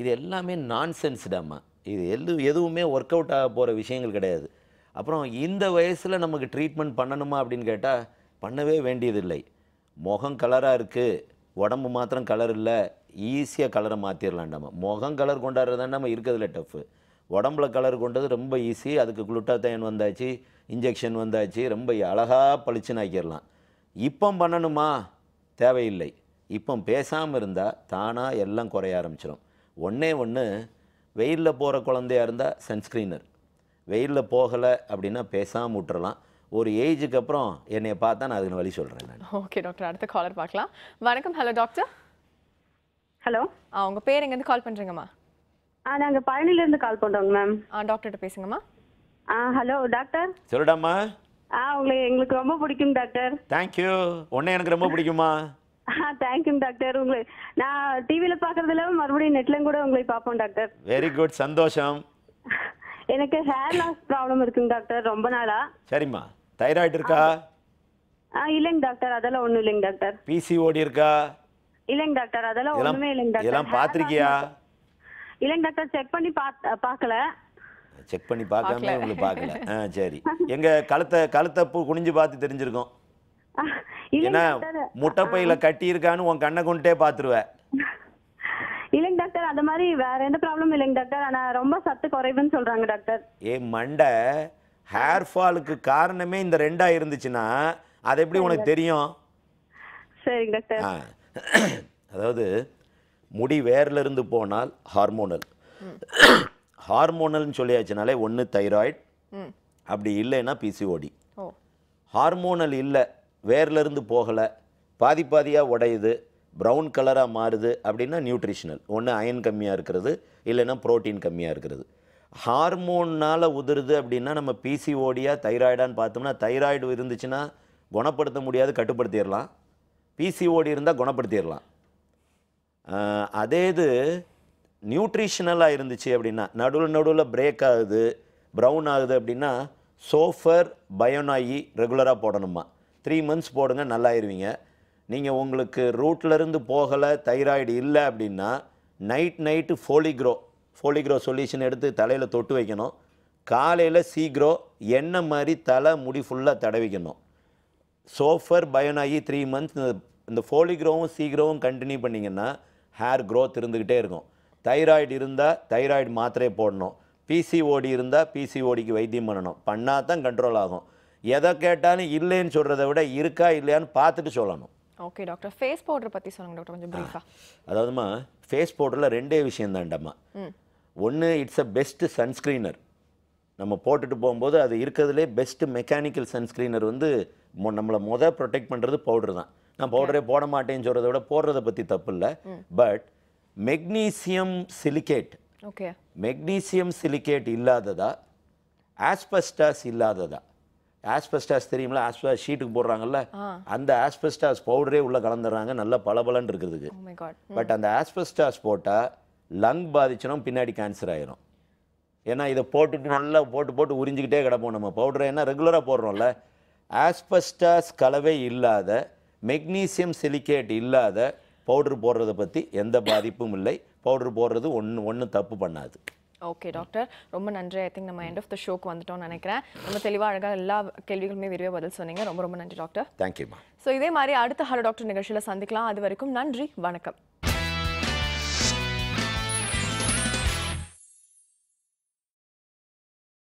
இது எல்லாமே நான் சென்ஸ்டாமா இது எல்லு எதுவுமே ஒர்க் அவுட் ஆக போகிற விஷயங்கள் கிடையாது அப்புறம் இந்த வயசில் நமக்கு ட்ரீட்மெண்ட் பண்ணணுமா அப்படின்னு கேட்டால் பண்ணவே வேண்டியதில்லை முகம் கலராக இருக்குது உடம்பு மாத்திரம் கலர் இல்லை ஈஸியாக கலரை மாற்றிடலாம் நம்ம முகம் கலர் கொண்டாடுறதான் நம்ம இருக்கிறதுல டஃப்பு உடம்புல கலர் கொண்டது ரொம்ப ஈஸி அதுக்கு குளுட்டாத்தையன் வந்தாச்சு இன்ஜெக்ஷன் வந்தாச்சு ரொம்ப அழகாக பளிச்சுன்னு ஆக்கிடலாம் இப்போ பண்ணணுமா தேவையில்லை இப்போ பேசாமல் இருந்தால் தானாக எல்லாம் குறைய ஆரம்பிச்சிடும் ஒன்றே ஒன்று வெயிலில் போகிற குழந்தையாக இருந்தால் சன்ஸ்க்ரீனர் வெயிலில் போகலை அப்படின்னா பேசாமல் விட்டுறலாம் ஒரு ஏஜுக்கு அப்புறம் என்னை பார்த்தா நான் அதுக்கு வழி சொல்கிறேன் நான் ஓகே டாக்டர் அடுத்த காலர் பார்க்கலாம் வணக்கம் ஹலோ டாக்டர் ஹலோ ஆ உங்கள் பேர் எங்கேருந்து கால் பண்ணுறீங்கம்மா ஆ நாங்கள் பழனிலேருந்து கால் பண்ணுறோங்க மேம் ஆ டாக்டர்கிட்ட பேசுங்கம்மா ஆ ஹலோ டாக்டர் சொல்லுடாம்மா ஆ உங்களுக்கு எங்களுக்கு ரொம்ப பிடிக்கும் டாக்டர் தேங்க்யூ உன்னை எனக்கு ரொம்ப பிடிக்குமா தேங்க்யூ டாக்டர் உங்களை நான் டிவியில பாக்குறதுல மறுபடியும் நெட்லயும் கூட உங்களை பாப்போம் டாக்டர் வெரி குட் சந்தோஷம் எனக்கு ஹேர் லாஸ் ப்ராப்ளம் இருக்குங்க டாக்டர் ரொம்ப நாளா சரிம்மா தைராய்டு இருக்கா இல்லைங்க டாக்டர் அதெல்லாம் ஒண்ணும் இல்லைங்க டாக்டர் பிசிஓடி இருக்கா இல்லைங்க டாக்டர் அதெல்லாம் ஒண்ணுமே இல்லைங்க டாக்டர் இதெல்லாம் பாத்திருக்கியா இல்லைங்க டாக்டர் செக் பண்ணி பார்க்கல செக் பண்ணி பார்க்காம உங்களுக்கு பார்க்கல ஆ சரி எங்க கழுத்தை கழுத்தை குனிஞ்சு பார்த்து தெரிஞ்சிருக்கோம் ஏன்னா முட்டை பையில கட்டி இருக்கான்னு உன் கண்ணை கொண்டே பாத்துருவ இல்லைங்க டாக்டர் அந்த மாதிரி வேற எந்த ப்ராப்ளம் இல்லைங்க டாக்டர் ஆனா ரொம்ப சத்து குறைவுன்னு சொல்றாங்க டாக்டர் ஏ மண்டை ஹேர் ஃபாலுக்கு காரணமே இந்த ரெண்டா இருந்துச்சுன்னா அது எப்படி உனக்கு தெரியும் சரிங்க டாக்டர் அதாவது முடி வேர்ல இருந்து போனால் ஹார்மோனல் ஹார்மோனல்னு சொல்லியாச்சுனாலே ஒன்று தைராய்ட் அப்படி இல்லைன்னா பிசிஓடி ஹார்மோனல் இல்லை வேர்லேருந்து போகலை பாதி பாதியாக உடையுது ப்ரௌன் கலராக மாறுது அப்படின்னா நியூட்ரிஷனல் ஒன்று அயன் கம்மியாக இருக்கிறது இல்லைன்னா ப்ரோட்டீன் கம்மியாக இருக்கிறது ஹார்மோன்னால் உதிருது அப்படின்னா நம்ம பிசிஓடியாக தைராய்டான்னு பார்த்தோம்னா தைராய்டு இருந்துச்சுன்னா குணப்படுத்த முடியாது கட்டுப்படுத்திடலாம் பிசிஓடி இருந்தால் குணப்படுத்திடலாம் அதே இது நியூட்ரிஷனலாக இருந்துச்சு அப்படின்னா நடுவில் நடுவில் பிரேக் ஆகுது ப்ரௌன் ஆகுது அப்படின்னா சோஃபர் பயோனாயி ரெகுலராக போடணுமா த்ரீ மந்த்ஸ் போடுங்க நல்லாயிருவீங்க நீங்கள் உங்களுக்கு ரூட்லேருந்து போகலை தைராய்டு இல்லை அப்படின்னா நைட் நைட்டு ஃபோலிக்ரோ ஃபோலிக்ரோ சொல்யூஷன் எடுத்து தலையில் தொட்டு வைக்கணும் காலையில் சீக்ரோ எண்ணெய் மாதிரி தலை முடி ஃபுல்லாக தடவிக்கணும் சோஃபர் பயனாகி த்ரீ மந்த்ஸ் இந்த ஃபோலிக்ரோவும் சீக்ரோவும் கண்டினியூ பண்ணிங்கன்னா ஹேர் க்ரோத் இருந்துக்கிட்டே இருக்கும் தைராய்டு இருந்தால் தைராய்டு மாத்திரையை போடணும் பிசிஓடி இருந்தால் பிசிஓடிக்கு வைத்தியம் பண்ணணும் பண்ணால் தான் கண்ட்ரோல் ஆகும் எதை கேட்டாலும் இல்லைன்னு சொல்கிறத விட இருக்கா இல்லையான்னு பார்த்துட்டு சொல்லணும் ஓகே டாக்டர் ஃபேஸ் பவுடரை பற்றி சொல்லுங்க டாக்டர் கொஞ்சம் ப்ரீஃபாக அதாவதுமா ஃபேஸ் பவுடரில் ரெண்டே விஷயம் தான்டம்மா ஒன்று இட்ஸ் அ பெஸ்ட்டு சன்ஸ்க்ரீனர் நம்ம போட்டுட்டு போகும்போது அது இருக்கிறதுலே பெஸ்ட்டு மெக்கானிக்கல் சன்ஸ்க்ரீனர் வந்து நம்மளை மொதல் ப்ரொடெக்ட் பண்ணுறது பவுடர் தான் நான் பவுடரே போட மாட்டேன்னு சொல்கிறத விட போடுறத பற்றி தப்பு இல்லை but magnesium silicate okay magnesium silicate இல்லாததா ஆஸ்பஸ்டாஸ் இல்லாததா ஆஸ்பெஸ்டாஸ் தெரியுமில்ல ஆஸ்பெஸ்டாஸ் ஷீட்டுக்கு போடுறாங்கல்ல அந்த ஆஸ்பெஸ்டாஸ் பவுடரே உள்ளே கலந்துடுறாங்க நல்லா பளபளன்னு இருக்கிறதுக்கு பட் oh அந்த ஆஸ்பெஸ்டாஸ் போட்டால் லங் பாதிச்சனும் பின்னாடி கேன்சர் ஆயிரும் ஏன்னா இதை போட்டுட்டு நல்லா போட்டு போட்டு உறிஞ்சிக்கிட்டே கிடப்போம் நம்ம பவுடரை என்ன ரெகுலராக போடுறோம்ல ஆஸ்பெஸ்டாஸ் கலவை இல்லாத மெக்னீசியம் சிலிக்கேட் இல்லாத பவுடர் போடுறத பற்றி எந்த பாதிப்பும் இல்லை பவுடர் போடுறது ஒன்று ஒன்றும் தப்பு பண்ணாது ஓகே டாக்டர் hmm. ரொம்ப நன்றி ஐ திங்க் நம்ம எண்ட் ஆஃப் த ஷோக்கு வந்துட்டோம்னு நினைக்கிறேன் ரொம்ப தெளிவாக அழகாக எல்லா கேள்விகளுமே விரிவாக பதில் சொன்னீங்க ரொம்ப ரொம்ப நன்றி டாக்டர் தேங்க்யூ ஸோ இதே மாதிரி அடுத்த ஹலோ டாக்டர் நிகழ்ச்சியில் சந்திக்கலாம் அது வரைக்கும் நன்றி வணக்கம்